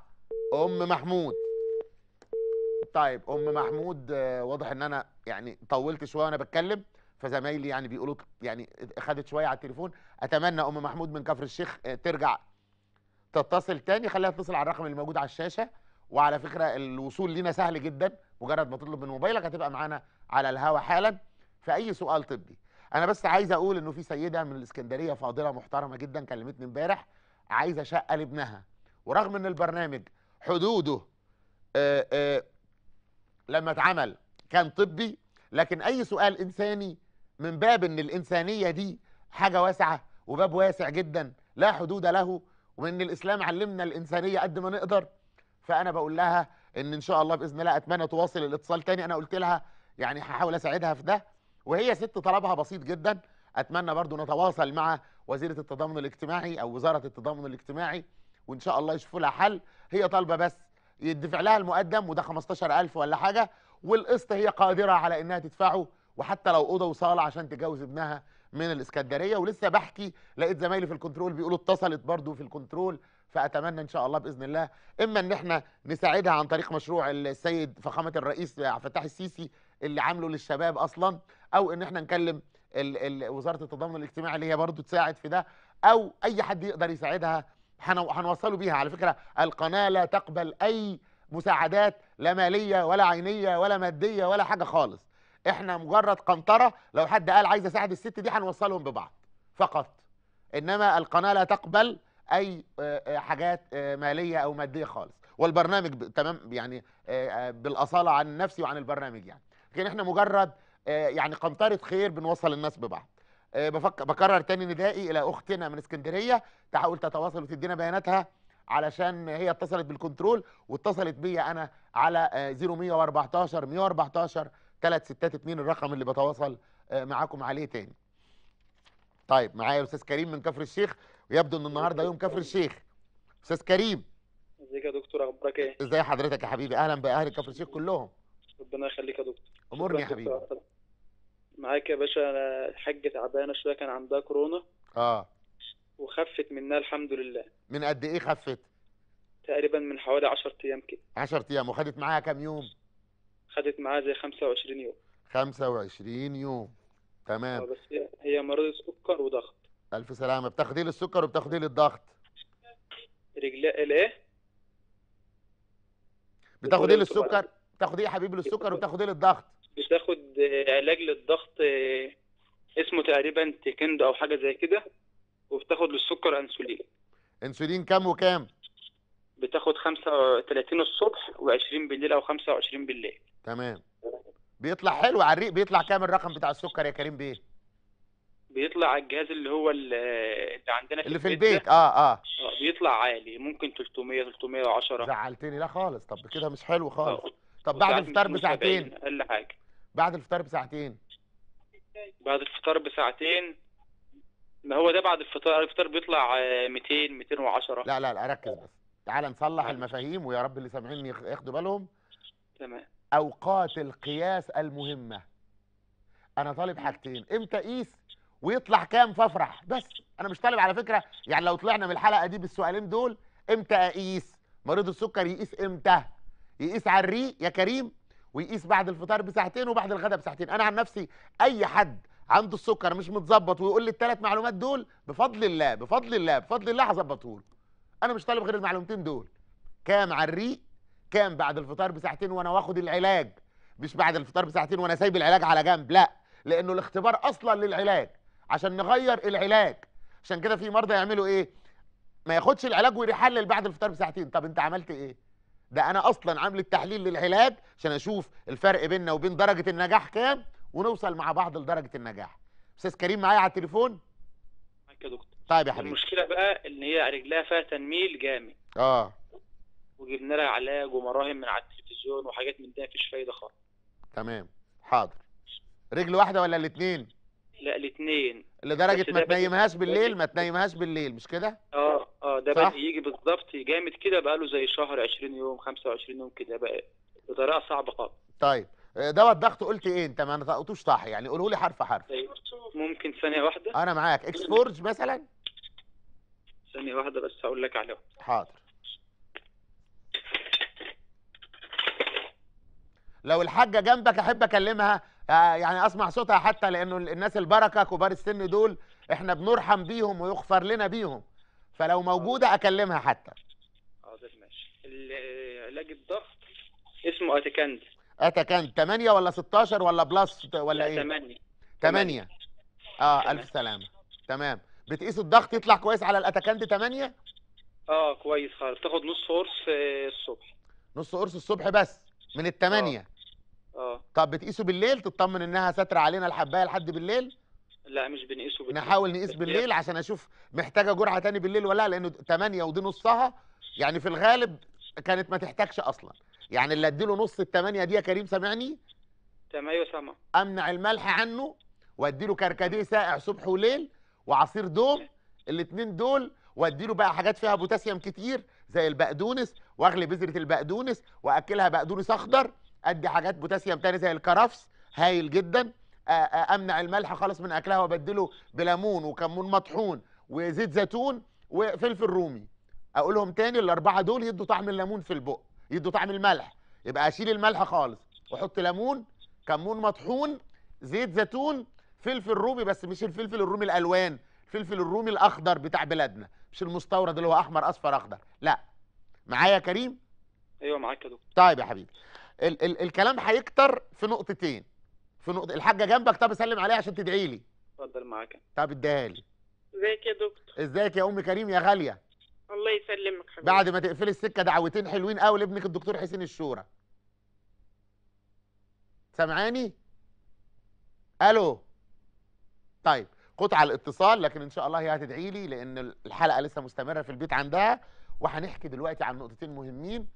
ام محمود طيب ام محمود آه، واضح ان انا يعني طولت شويه وانا بتكلم فزمايلي يعني بيقولوا يعني خدت شويه على التليفون اتمنى ام محمود من كفر الشيخ آه، ترجع تتصل تاني خليها تتصل على الرقم اللي موجود على الشاشه وعلى فكره الوصول لينا سهل جدا مجرد ما تطلب من موبايلك هتبقى معانا على الهوا حالا في اي سؤال طبي انا بس عايز اقول انه في سيده من الاسكندريه فاضله محترمه جدا كلمتني امبارح عايزه شقه لابنها ورغم ان البرنامج حدوده آه، لما اتعمل كان طبي لكن اي سؤال انساني من باب ان الانسانيه دي حاجه واسعه وباب واسع جدا لا حدود له وان الاسلام علمنا الانسانيه قد ما نقدر فانا بقول لها ان ان شاء الله باذن الله اتمنى تواصل الاتصال تاني انا قلت لها يعني هحاول اساعدها في ده وهي ست طلبها بسيط جدا اتمنى برضو نتواصل مع وزيره التضامن الاجتماعي او وزاره التضامن الاجتماعي وان شاء الله يشوفوا لها حل هي طالبه بس يدفع لها المقدم وده 15000 ولا حاجه والقسط هي قادره على انها تدفعه وحتى لو اوضه وصاله عشان تجوز ابنها من الاسكندريه ولسه بحكي لقيت زمايلي في الكنترول بيقولوا اتصلت برضو في الكنترول فاتمنى ان شاء الله باذن الله اما ان احنا نساعدها عن طريق مشروع السيد فخامه الرئيس عبد الفتاح السيسي اللي عامله للشباب اصلا او ان احنا نكلم ال ال وزاره التضامن الاجتماعي اللي هي برضو تساعد في ده او اي حد يقدر يساعدها هنوصلوا بيها على فكرة القناة لا تقبل أي مساعدات لا مالية ولا عينية ولا مادية ولا حاجة خالص احنا مجرد قنطرة لو حد قال عايز اساعد الست دي هنوصلهم ببعض فقط انما القناة لا تقبل اي آه، آه، حاجات آه، مالية او مادية خالص والبرنامج تمام يعني بالاصالة عن نفسي وعن البرنامج يعني لكن احنا مجرد يعني قنطرة خير بنوصل الناس ببعض آه، بفكر بكرر تاني ندائي الى اختنا من اسكندريه تحاول تتواصل وتدينا بياناتها علشان هي اتصلت بالكنترول واتصلت بيا انا على 0114 114 362 الرقم اللي بتواصل آه، معاكم عليه تاني. طيب معايا استاذ كريم من كفر الشيخ ويبدو ان النهارده يوم كفر الشيخ. استاذ كريم ازيك يا دكتور اخبارك ايه؟ ازي حضرتك يا حبيبي اهلا باهل كفر الشيخ كلهم. ربنا يخليك يا دكتور. امرني يا حبيبي. معاك يا باشا الحاجة تعبانة شوية كان عندها كورونا اه وخفت منها الحمد لله من قد ايه خفت؟ تقريبا من حوالي 10 ايام كده 10 ايام وخدت معاها كام يوم؟ خدت معاها زي 25 يوم 25 يوم تمام آه، بس هي, هي مريضة سكر وضغط الف سلامة بتاخدي للسكر وبتاخدي للضغط رجلها الايه؟ بتاخدي للسكر بتاخدي إيه يا حبيبي للسكر وبتاخدي للضغط بتاخد علاج للضغط آه، اسمه تقريبا تيكندو او حاجه زي كده وبتاخد للسكر انسولين انسولين كام وكام بتاخد 35 الصبح و20 بالليل او 25 بالليل تمام بيطلع حلو على الريق بيطلع كام الرقم بتاع السكر يا كريم بيه بيطلع على الجهاز اللي هو اللي عندنا في اللي في البيت, البيت. آه،, اه اه بيطلع عالي ممكن 300 310 زعلتني لا خالص طب كده مش حلو خالص آه، طب بعد الفطار بساعتين اقل حاجه بعد الفطار بساعتين بعد الفطار بساعتين ما هو ده بعد الفطار الفطار بيطلع 200 آه، 210 لا لا لا ركز بس تعال نصلح المفاهيم ويا رب اللي سامعين ياخدوا بالهم تمام اوقات القياس المهمه انا طالب حاجتين امتى اقيس ويطلع كام فافرح بس انا مش طالب على فكره يعني لو طلعنا من الحلقه دي بالسؤالين دول امتى اقيس مريض السكر يقيس امتى يقيس على الريق يا كريم ويقيس بعد الفطار بساعتين وبعد الغداء بساعتين انا عن نفسي اي حد عنده السكر مش متظبط ويقول لي الثلاث معلومات دول بفضل الله بفضل الله بفضل الله هظبطه له انا مش طالب غير المعلومتين دول كام على الريق كام بعد الفطار بساعتين وانا واخد العلاج مش بعد الفطار بساعتين وانا سايب العلاج على جنب لا لانه الاختبار اصلا للعلاج عشان نغير العلاج عشان كده في مرضى يعملوا ايه ما ياخدش العلاج ويحلل بعد الفطار بساعتين طب انت عملت ايه ده انا اصلا عامل التحليل للعلاج عشان اشوف الفرق بيننا وبين درجه النجاح كام ونوصل مع بعض لدرجه النجاح استاذ كريم معايا على التليفون معاك يا دكتور طيب يا حبيبي المشكله بقى ان هي رجلها فيها تنميل جامد اه وجبنا لها علاج ومراهم من على التلفزيون وحاجات من ده مفيش فايده خالص تمام حاضر رجل واحده ولا الاثنين لا الاثنين لدرجه ما تنيمهاش بالليل ما تنيمهاش بالليل مش كده اه اه ده بقى يجي بالظبط جامد كده بقى له زي شهر 20 يوم 25 يوم كده بقى بطريقه صعبه خالص طيب آه، دوت ضغط قلت ايه انت ما نطقتوش صح يعني قولوا لي حرف حرف طيب، ممكن ثانيه واحده انا معاك اكس فورج مثلا ثانيه واحده بس هقول لك عليها حاضر لو الحاجه جنبك احب اكلمها آه، يعني اسمع صوتها حتى لانه الناس البركه كبار السن دول احنا بنرحم بيهم ويغفر لنا بيهم فلو موجوده اكلمها حتى حاضر ماشي علاج آه، الضغط اسمه اتكاند اتكاند 8 ولا 16 ولا بلس ولا ايه 8 8 اه الف سلامه تمام بتقيس الضغط يطلع كويس على الاتكاند 8 اه كويس خالص تاخد نص قرص آه، الصبح نص قرص الصبح بس من الثمانية اه طب بتقيسه بالليل تطمن انها ساتره علينا الحبايه لحد بالليل لا مش بنقيسه بالليل نحاول نقيس بالليل عشان اشوف محتاجه جرعه تاني بالليل ولا لا لانه 8 ودي نصها يعني في الغالب كانت ما تحتاجش اصلا يعني اللي اديله نص الثمانيه دي يا كريم سامعني تمام ايوه سامع امنع الملح عنه واديله كركديه ساقع صبح وليل وعصير دوم الاثنين دول واديله بقى حاجات فيها بوتاسيوم كتير زي البقدونس واغلي بذره البقدونس واكلها بقدونس اخضر ادي حاجات بوتاسيوم تاني زي الكرفس هايل جدا آه، آه، امنع الملح خالص من اكلها وابدله بليمون وكمون مطحون وزيت زيتون وفلفل رومي اقولهم تاني الاربعه دول يدوا طعم الليمون في البق يدوا طعم الملح يبقى اشيل الملح خالص واحط ليمون كمون مطحون زيت زيتون فلفل رومي بس مش الفلفل الرومي الالوان الفلفل الرومي الاخضر بتاع بلادنا مش المستورد اللي هو احمر اصفر اخضر لا معايا كريم ايوه معاك يا دكتور طيب يا حبيبي ال ال الكلام هيكتر في نقطتين في نقطه الحاجه جنبك طب اسلم عليها عشان تدعي لي اتفضل معاك طب اديها لي ازيك يا دكتور ازيك يا ام كريم يا غاليه الله يسلمك حبيبي بعد ما تقفلي السكه دعوتين حلوين قوي لابنك الدكتور حسين الشورى سامعاني الو طيب قطع الاتصال لكن ان شاء الله هي هتدعي لي لان الحلقه لسه مستمره في البيت عندها وهنحكي دلوقتي عن نقطتين مهمين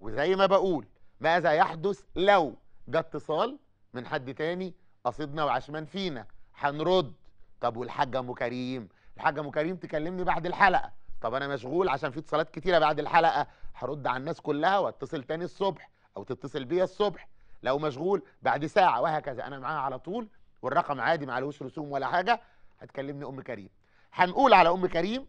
وزي ما بقول ماذا يحدث لو جاء اتصال من حد تاني قصدنا وعشمان فينا هنرد طب والحاجه ام كريم الحاجه ام كريم تكلمني بعد الحلقه طب انا مشغول عشان في اتصالات كتيره بعد الحلقه هرد على الناس كلها واتصل تاني الصبح او تتصل بيا الصبح لو مشغول بعد ساعه وهكذا انا معاها على طول والرقم عادي ما عليهوش رسوم ولا حاجه هتكلمني ام كريم هنقول على ام كريم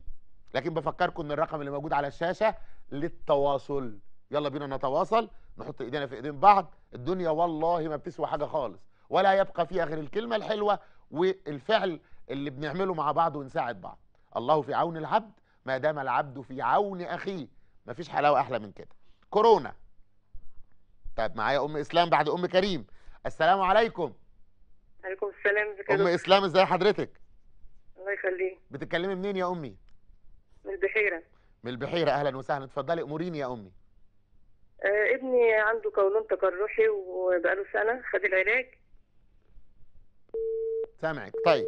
لكن بفكركم ان الرقم اللي موجود على الشاشه للتواصل يلا بينا نتواصل نحط ايدينا في ايدين بعض الدنيا والله ما بتسوى حاجه خالص ولا يبقى فيها غير الكلمه الحلوه والفعل اللي بنعمله مع بعض ونساعد بعض الله في عون العبد ما دام العبد في عون اخيه مفيش حلاوه احلى من كده كورونا طيب معايا ام اسلام بعد ام كريم السلام عليكم عليكم السلام ازيك ام اسلام ازي حضرتك الله يخليك بتتكلمي منين يا امي من البحيره من البحيره اهلا وسهلا اتفضلي اموريني يا امي آه، ابني عنده قولون تجرحي وبقاله سنه خد العلاج سامعك طيب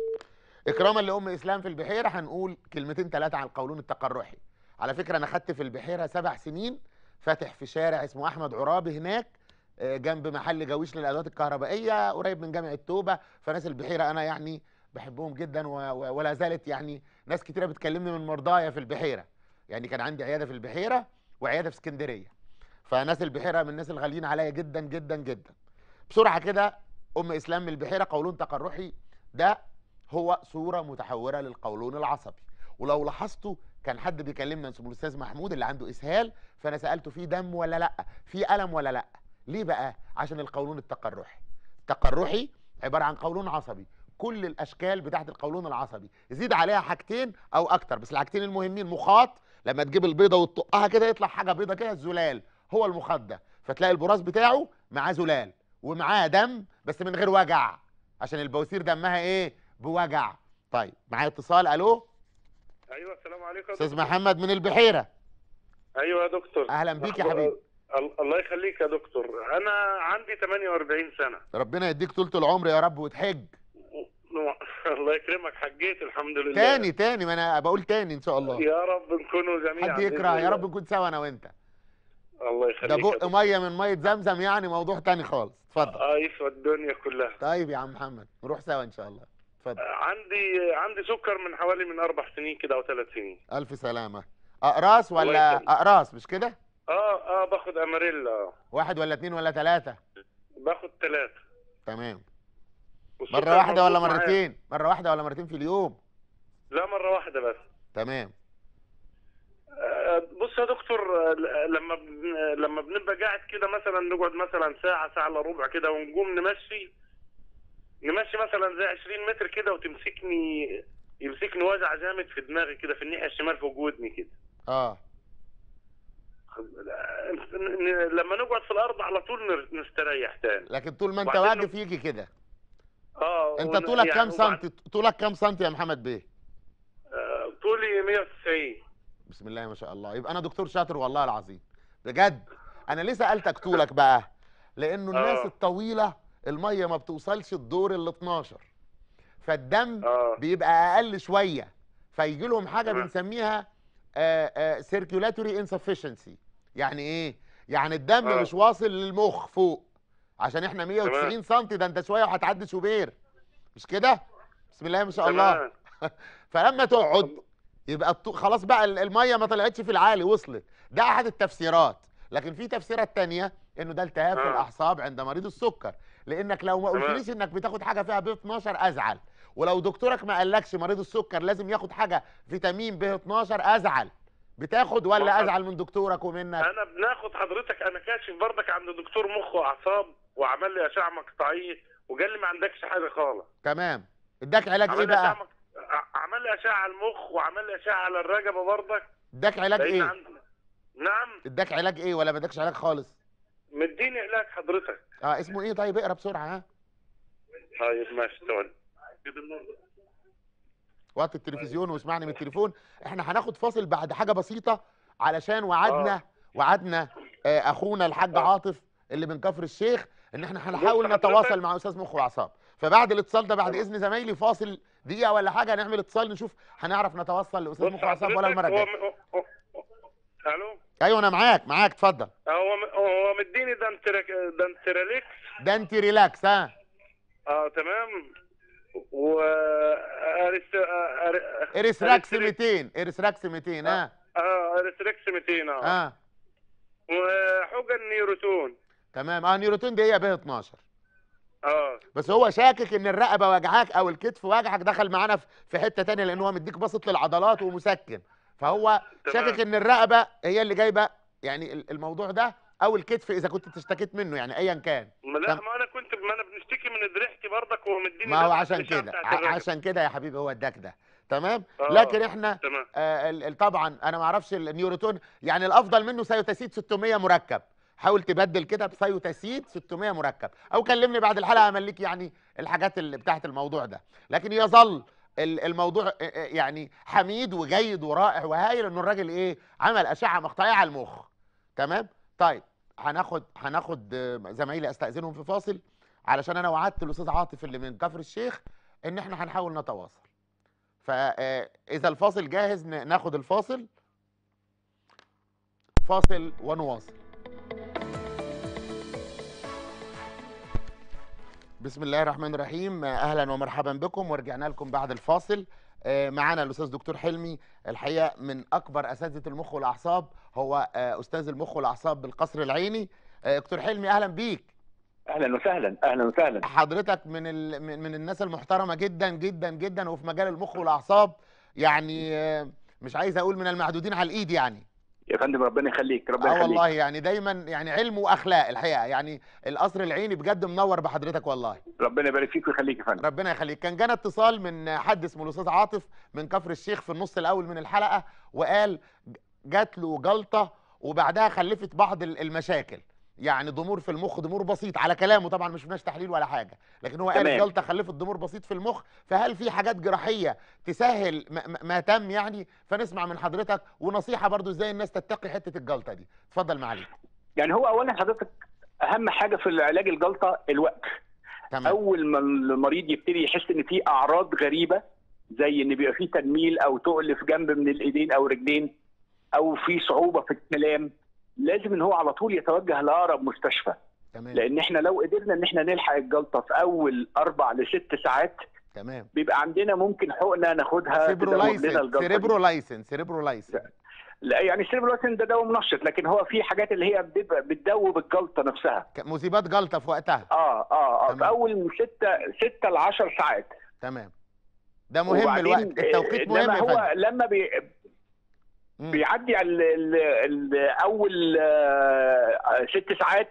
اكراما لام اسلام في البحيره هنقول كلمتين ثلاثه عن القولون التقرحي على فكره انا خدت في البحيره سبع سنين فاتح في شارع اسمه احمد عرابي هناك آه، جنب محل جويش للادوات الكهربائيه قريب من جامع التوبه فناس البحيره انا يعني بحبهم جدا ولا زالت يعني ناس كتيره بتكلمني من مرضايا في البحيره يعني كان عندي عياده في البحيره وعياده في اسكندريه فناس البحيره من الناس الغاليين عليا جدا جدا جدا بسرعه كده ام اسلام من البحيره قولون تقرحي ده هو صوره متحوره للقولون العصبي ولو لاحظتوا كان حد بيكلمنا اسمه الاستاذ محمود اللي عنده اسهال فانا سالته في دم ولا لا في الم ولا لا ليه بقى عشان القولون التقرحي التقرحي عباره عن قولون عصبي كل الاشكال بتاعه القولون العصبي زيد عليها حاجتين او اكتر بس الحاجتين المهمين مخاط لما تجيب البيضه وتطقها كده يطلع حاجه بيضه كده الزلال هو المخدة فتلاقي البراز بتاعه معاه زلال ومعاه دم بس من غير وجع عشان البواسير دمها ايه بوجع طيب معايا اتصال الو ايوه السلام عليكم استاذ محمد من البحيره ايوه يا دكتور اهلا بيك يا حبيبي أه، أه، الله يخليك يا دكتور انا عندي 48 سنه ربنا يديك طولة العمر يا رب وتحج الله يكرمك حجيت الحمد لله تاني تاني ما انا بقول تاني ان شاء الله يا رب نكونوا جميعا حد يكره يا رب نكون سوا انا وانت الله يخليك ده بق ميه من ميه زمزم يعني موضوع تاني خالص اتفضل اه يسوى الدنيا كلها طيب يا عم محمد نروح سوا ان شاء الله اتفضل آه عندي عندي سكر من حوالي من اربع سنين كده او ثلاث سنين الف سلامه اقراص ولا اقراص مش كده اه اه باخد اماريلا واحد ولا اثنين ولا ثلاثه باخد ثلاثه تمام مره واحده ولا مرتين مره واحده ولا مرتين في اليوم لا مره واحده بس تمام بص يا دكتور لما لما بنبقى قاعد كده مثلا نقعد مثلا ساعه ساعه الا ربع كده ونقوم نمشي نمشي مثلا زي 20 متر كده وتمسكني يمسكني وجع جامد في دماغي كده في الناحيه الشمال فوق ودني كده اه لما نقعد في الارض على طول نستريح تاني لكن طول ما انت واقف يجي كده اه انت طولك يعني كام سنتي طولك كام سنتي يا محمد بيه؟ آه، طولي 190 بسم الله ما شاء الله يبقى انا دكتور شاطر والله العظيم بجد انا ليه سالتك طولك بقى لانه الناس آه. الطويله الميه ما بتوصلش الدور ال 12 فالدم آه. بيبقى اقل شويه فيجي لهم حاجه بنسميها سيركيولاتوري آه، انسفيشنسي يعني ايه يعني الدم مش واصل للمخ فوق عشان احنا 190 سم ده انت شويه وهتعدي شوبير مش كده بسم الله ما شاء الله فلما تقعد يبقى خلاص بقى الميه ما طلعتش في العالي وصلت ده احد التفسيرات لكن في تفسيره ثانيه انه ده التهاب في آه. الاعصاب عند مريض السكر لانك لو ما قلتليش انك بتاخد حاجه فيها ب 12 ازعل ولو دكتورك ما قالكش مريض السكر لازم ياخد حاجه فيتامين ب 12 ازعل بتاخد ولا ازعل من دكتورك ومنك انا بناخد حضرتك انا كاشف برضك عند دكتور مخ واعصاب وعمل لي اشعه مقطعيه وقال لي ما عندكش حاجه خالص تمام اداك علاج ايه بقى؟ عمل لي اشعه على المخ وعمل لي اشعه على الرقبه برضك اداك علاج ايه؟ عندنا. نعم اداك علاج ايه ولا ما اداكش علاج خالص؟ مديني علاج حضرتك اه اسمه ايه طيب اقرا بسرعه ها طيب ماشي تقول وقت التلفزيون واسمعني من التليفون احنا هناخد فاصل بعد حاجه بسيطه علشان وعدنا آه. وعدنا آه، اخونا الحاج آه. عاطف اللي من كفر الشيخ ان احنا هنحاول نتواصل مع استاذ مخ واعصاب فبعد الاتصال ده بعد اذن زمايلي فاصل دقيقه ولا حاجه نعمل اتصال نشوف هنعرف نتوصل لاستاذ مكرم عصام ولا المره الجايه الو ايوه انا معاك معاك اتفضل آه، هو هو مديني دانتريك دانتريليكس دانتي ريلاكس ها اه تمام و آه، آه، اريس اريس راكس 200 اريس راكس 200 ها اه اريس راكس 200 اه اه النيروتون نيروتون تمام اه نيروتون دي هي ب 12 اه بس هو شاكك ان الرقبه وجعاك او الكتف وجعك دخل معانا في حته تانية لان هو مديك باسط للعضلات ومسكن فهو شاكك ان الرقبه هي اللي جايبه يعني الموضوع ده او الكتف اذا كنت اشتكيت منه يعني ايا كان ما لا ما انا كنت ما انا بنشتكي من ذريحتي برضك ومديني ما هو عشان كده عشان كده يا حبيبي هو اداك ده تمام أوه. لكن احنا تمام. آه طبعا انا ما اعرفش النيوروتون يعني الافضل منه سيوتاسيد 600 مركب حاول تبدل كده بسيوتاسيد 600 مركب او كلمني بعد الحلقه املك يعني الحاجات اللي بتاعت الموضوع ده لكن يظل الموضوع يعني حميد وجيد ورائع وهايل انه الراجل ايه عمل اشعه مقطعيه على المخ تمام طيب هناخد هناخد زمايلي استاذنهم في فاصل علشان انا وعدت الاستاذ عاطف اللي من كفر الشيخ ان احنا هنحاول نتواصل فاذا آه، الفاصل جاهز ناخد الفاصل فاصل ونواصل بسم الله الرحمن الرحيم اهلا ومرحبا بكم ورجعنا لكم بعد الفاصل آه، معانا الاستاذ دكتور حلمي الحقيقه من اكبر اساتذه المخ والاعصاب هو آه، استاذ المخ والاعصاب بالقصر العيني آه، دكتور حلمي اهلا بيك اهلا وسهلا اهلا وسهلا حضرتك من ال... من الناس المحترمه جدا جدا جدا وفي مجال المخ والاعصاب يعني مش عايز اقول من المعدودين على الايد يعني يا فندم ربنا يخليك ربنا آه، يخليك اه والله يعني دايما يعني علم واخلاق الحقيقه يعني القصر العيني بجد منور بحضرتك والله ربنا يبارك فيك ويخليك يا فندم ربنا يخليك كان جانا اتصال من حد اسمه الاستاذ عاطف من كفر الشيخ في النص الاول من الحلقه وقال جات له جلطه وبعدها خلفت بعض المشاكل يعني ضمور في المخ ضمور بسيط على كلامه طبعا مش بناش تحليل ولا حاجه لكن هو قال جلطه خلفت ضمور بسيط في المخ فهل في حاجات جراحيه تسهل ما تم يعني فنسمع من حضرتك ونصيحه برضو ازاي الناس تتقي حته الجلطه دي اتفضل معالي يعني هو اولا حضرتك اهم حاجه في علاج الجلطه الوقت تمام. اول ما المريض يبتدي يحس ان في اعراض غريبه زي ان بيبقى في تنميل او تقل في جنب من الايدين او رجلين او في صعوبه في الكلام لازم ان هو على طول يتوجه لاقرب مستشفى تمام. لان احنا لو قدرنا ان احنا نلحق الجلطه في اول اربع لست ساعات تمام بيبقى عندنا ممكن حقنه ناخدها سيريبرو لايسن سيريبرو لايسن لايسن لا يعني السيريبرو لايسن ده دواء منشط لكن هو في حاجات اللي هي بتبقى بتدوب الجلطه نفسها مذيبات جلطه في وقتها اه اه اه في اول ستة ستة ل 10 ساعات تمام ده مهم الوقت التوقيت مهم لما هو لما بي بيعدي على ال ال اول آه، ست ساعات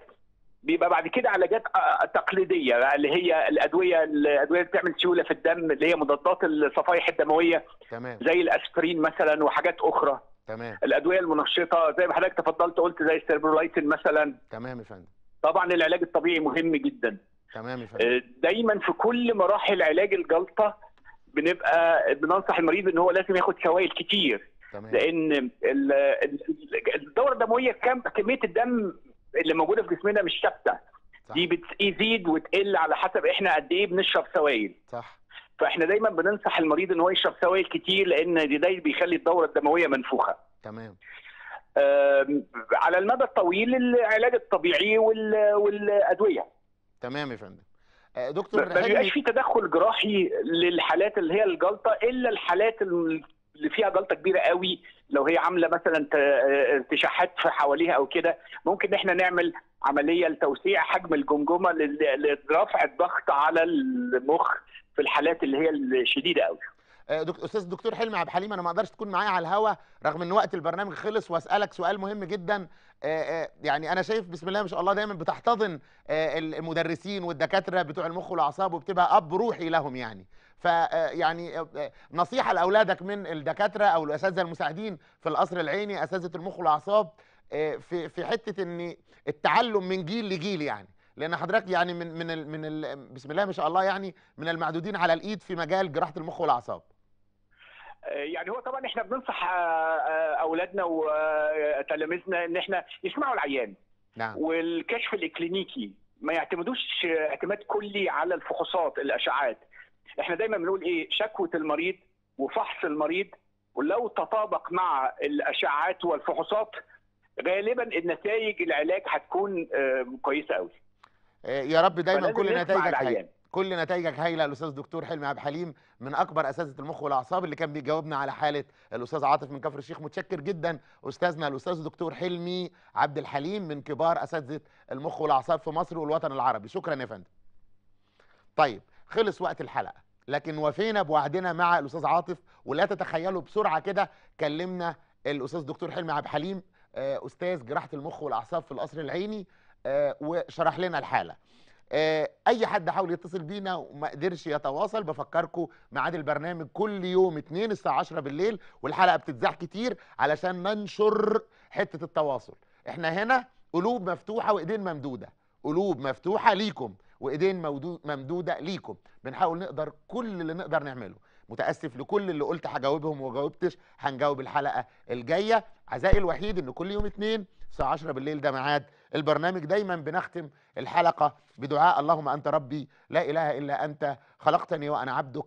بيبقى بعد كده علاجات آه، تقليديه بقى اللي هي الادويه الادويه اللي بتعمل سيوله في الدم اللي هي مضادات الصفائح الدمويه تمام. زي الاسبرين مثلا وحاجات اخرى تمام الادويه المنشطه زي ما حضرتك تفضلت قلت زي السيربرولايتين مثلا تمام يا فندم طبعا العلاج الطبيعي مهم جدا تمام يا آه، فندم دايما في كل مراحل علاج الجلطه بنبقى بننصح المريض ان هو لازم ياخد سوائل كتير تمام. لان الدوره الدمويه كم كميه الدم اللي موجوده في جسمنا مش ثابته دي بتزيد وتقل على حسب احنا قد ايه بنشرب سوائل صح فاحنا دايما بننصح المريض ان هو يشرب سوائل كتير لان ده بيخلي الدوره الدمويه منفوخه تمام على المدى الطويل العلاج الطبيعي والادويه تمام يا فندم آه، دكتور ما بيبقاش في تدخل جراحي للحالات اللي هي الجلطه الا الحالات اللي فيها جلطه كبيره قوي لو هي عامله مثلا ارتشاحات آه، في حواليها او كده ممكن احنا نعمل عمليه لتوسيع حجم الجمجمه لرفع الضغط على المخ في الحالات اللي هي الشديده قوي آه، دكتور استاذ الدكتور حلمي عبد الحليم انا ما اقدرش تكون معايا على الهوا رغم ان وقت البرنامج خلص واسالك سؤال مهم جدا آه، آه، يعني انا شايف بسم الله ما شاء الله دايما بتحتضن المدرسين والدكاتره بتوع المخ والاعصاب وبتبقى اب روحي لهم يعني يعني نصيحه لاولادك من الدكاتره او الاساتذه المساعدين في القصر العيني اساتذه المخ والاعصاب في في حته ان التعلم من جيل لجيل يعني لان حضرتك يعني من من من بسم الله ما شاء الله يعني من المعدودين على الايد في مجال جراحه المخ والاعصاب آه، يعني هو طبعا احنا بننصح آه، آه، اولادنا وتلاميذنا ان احنا يسمعوا العيان نعم. والكشف الاكلينيكي ما يعتمدوش اعتماد كلي على الفحوصات الاشعاعات احنا دايما بنقول ايه شكوى المريض وفحص المريض ولو تطابق مع الاشعاعات والفحوصات غالبا النتائج العلاج هتكون كويسه قوي يا رب دايما كل نتائجك كل نتائجك هايله الاستاذ دكتور حلمي عبد الحليم من اكبر اساتذه المخ والاعصاب اللي كان بيجاوبنا على حاله الاستاذ عاطف من كفر الشيخ متشكر جدا استاذنا الاستاذ دكتور حلمي عبد الحليم من كبار اساتذه المخ والاعصاب في مصر والوطن العربي شكرا يا فندم طيب خلص وقت الحلقه لكن وفينا بوعدنا مع الاستاذ عاطف ولا تتخيلوا بسرعه كده كلمنا الاستاذ دكتور حلمي عبد الحليم آه، استاذ جراحه المخ والاعصاب في القصر العيني آه، وشرح لنا الحاله آه، اي حد حاول يتصل بينا وما قدرش يتواصل بفكركم ميعاد البرنامج كل يوم اثنين الساعه 10 بالليل والحلقه بتتذاع كتير علشان ننشر حته التواصل احنا هنا قلوب مفتوحه وايدين ممدوده قلوب مفتوحه ليكم وايدين ممدوده ليكم بنحاول نقدر كل اللي نقدر نعمله متاسف لكل اللي قلت هجاوبهم وما جاوبتش هنجاوب الحلقه الجايه عزائي الوحيد ان كل يوم اثنين الساعه 10 بالليل ده ميعاد البرنامج دايما بنختم الحلقة بدعاء اللهم أنت ربي لا إله إلا أنت خلقتني وأنا عبدك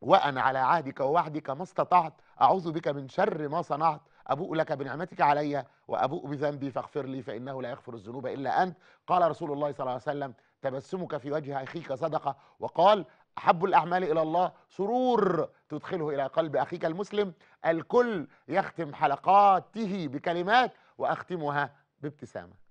وأنا على عهدك ووعدك ما استطعت أعوذ بك من شر ما صنعت أبوء لك بنعمتك علي وأبوء بذنبي فاغفر لي فإنه لا يغفر الذنوب إلا أنت قال رسول الله صلى الله عليه وسلم تبسمك في وجه أخيك صدقة وقال أحب الأعمال إلى الله سرور تدخله إلى قلب أخيك المسلم الكل يختم حلقاته بكلمات وأختمها بابتسامة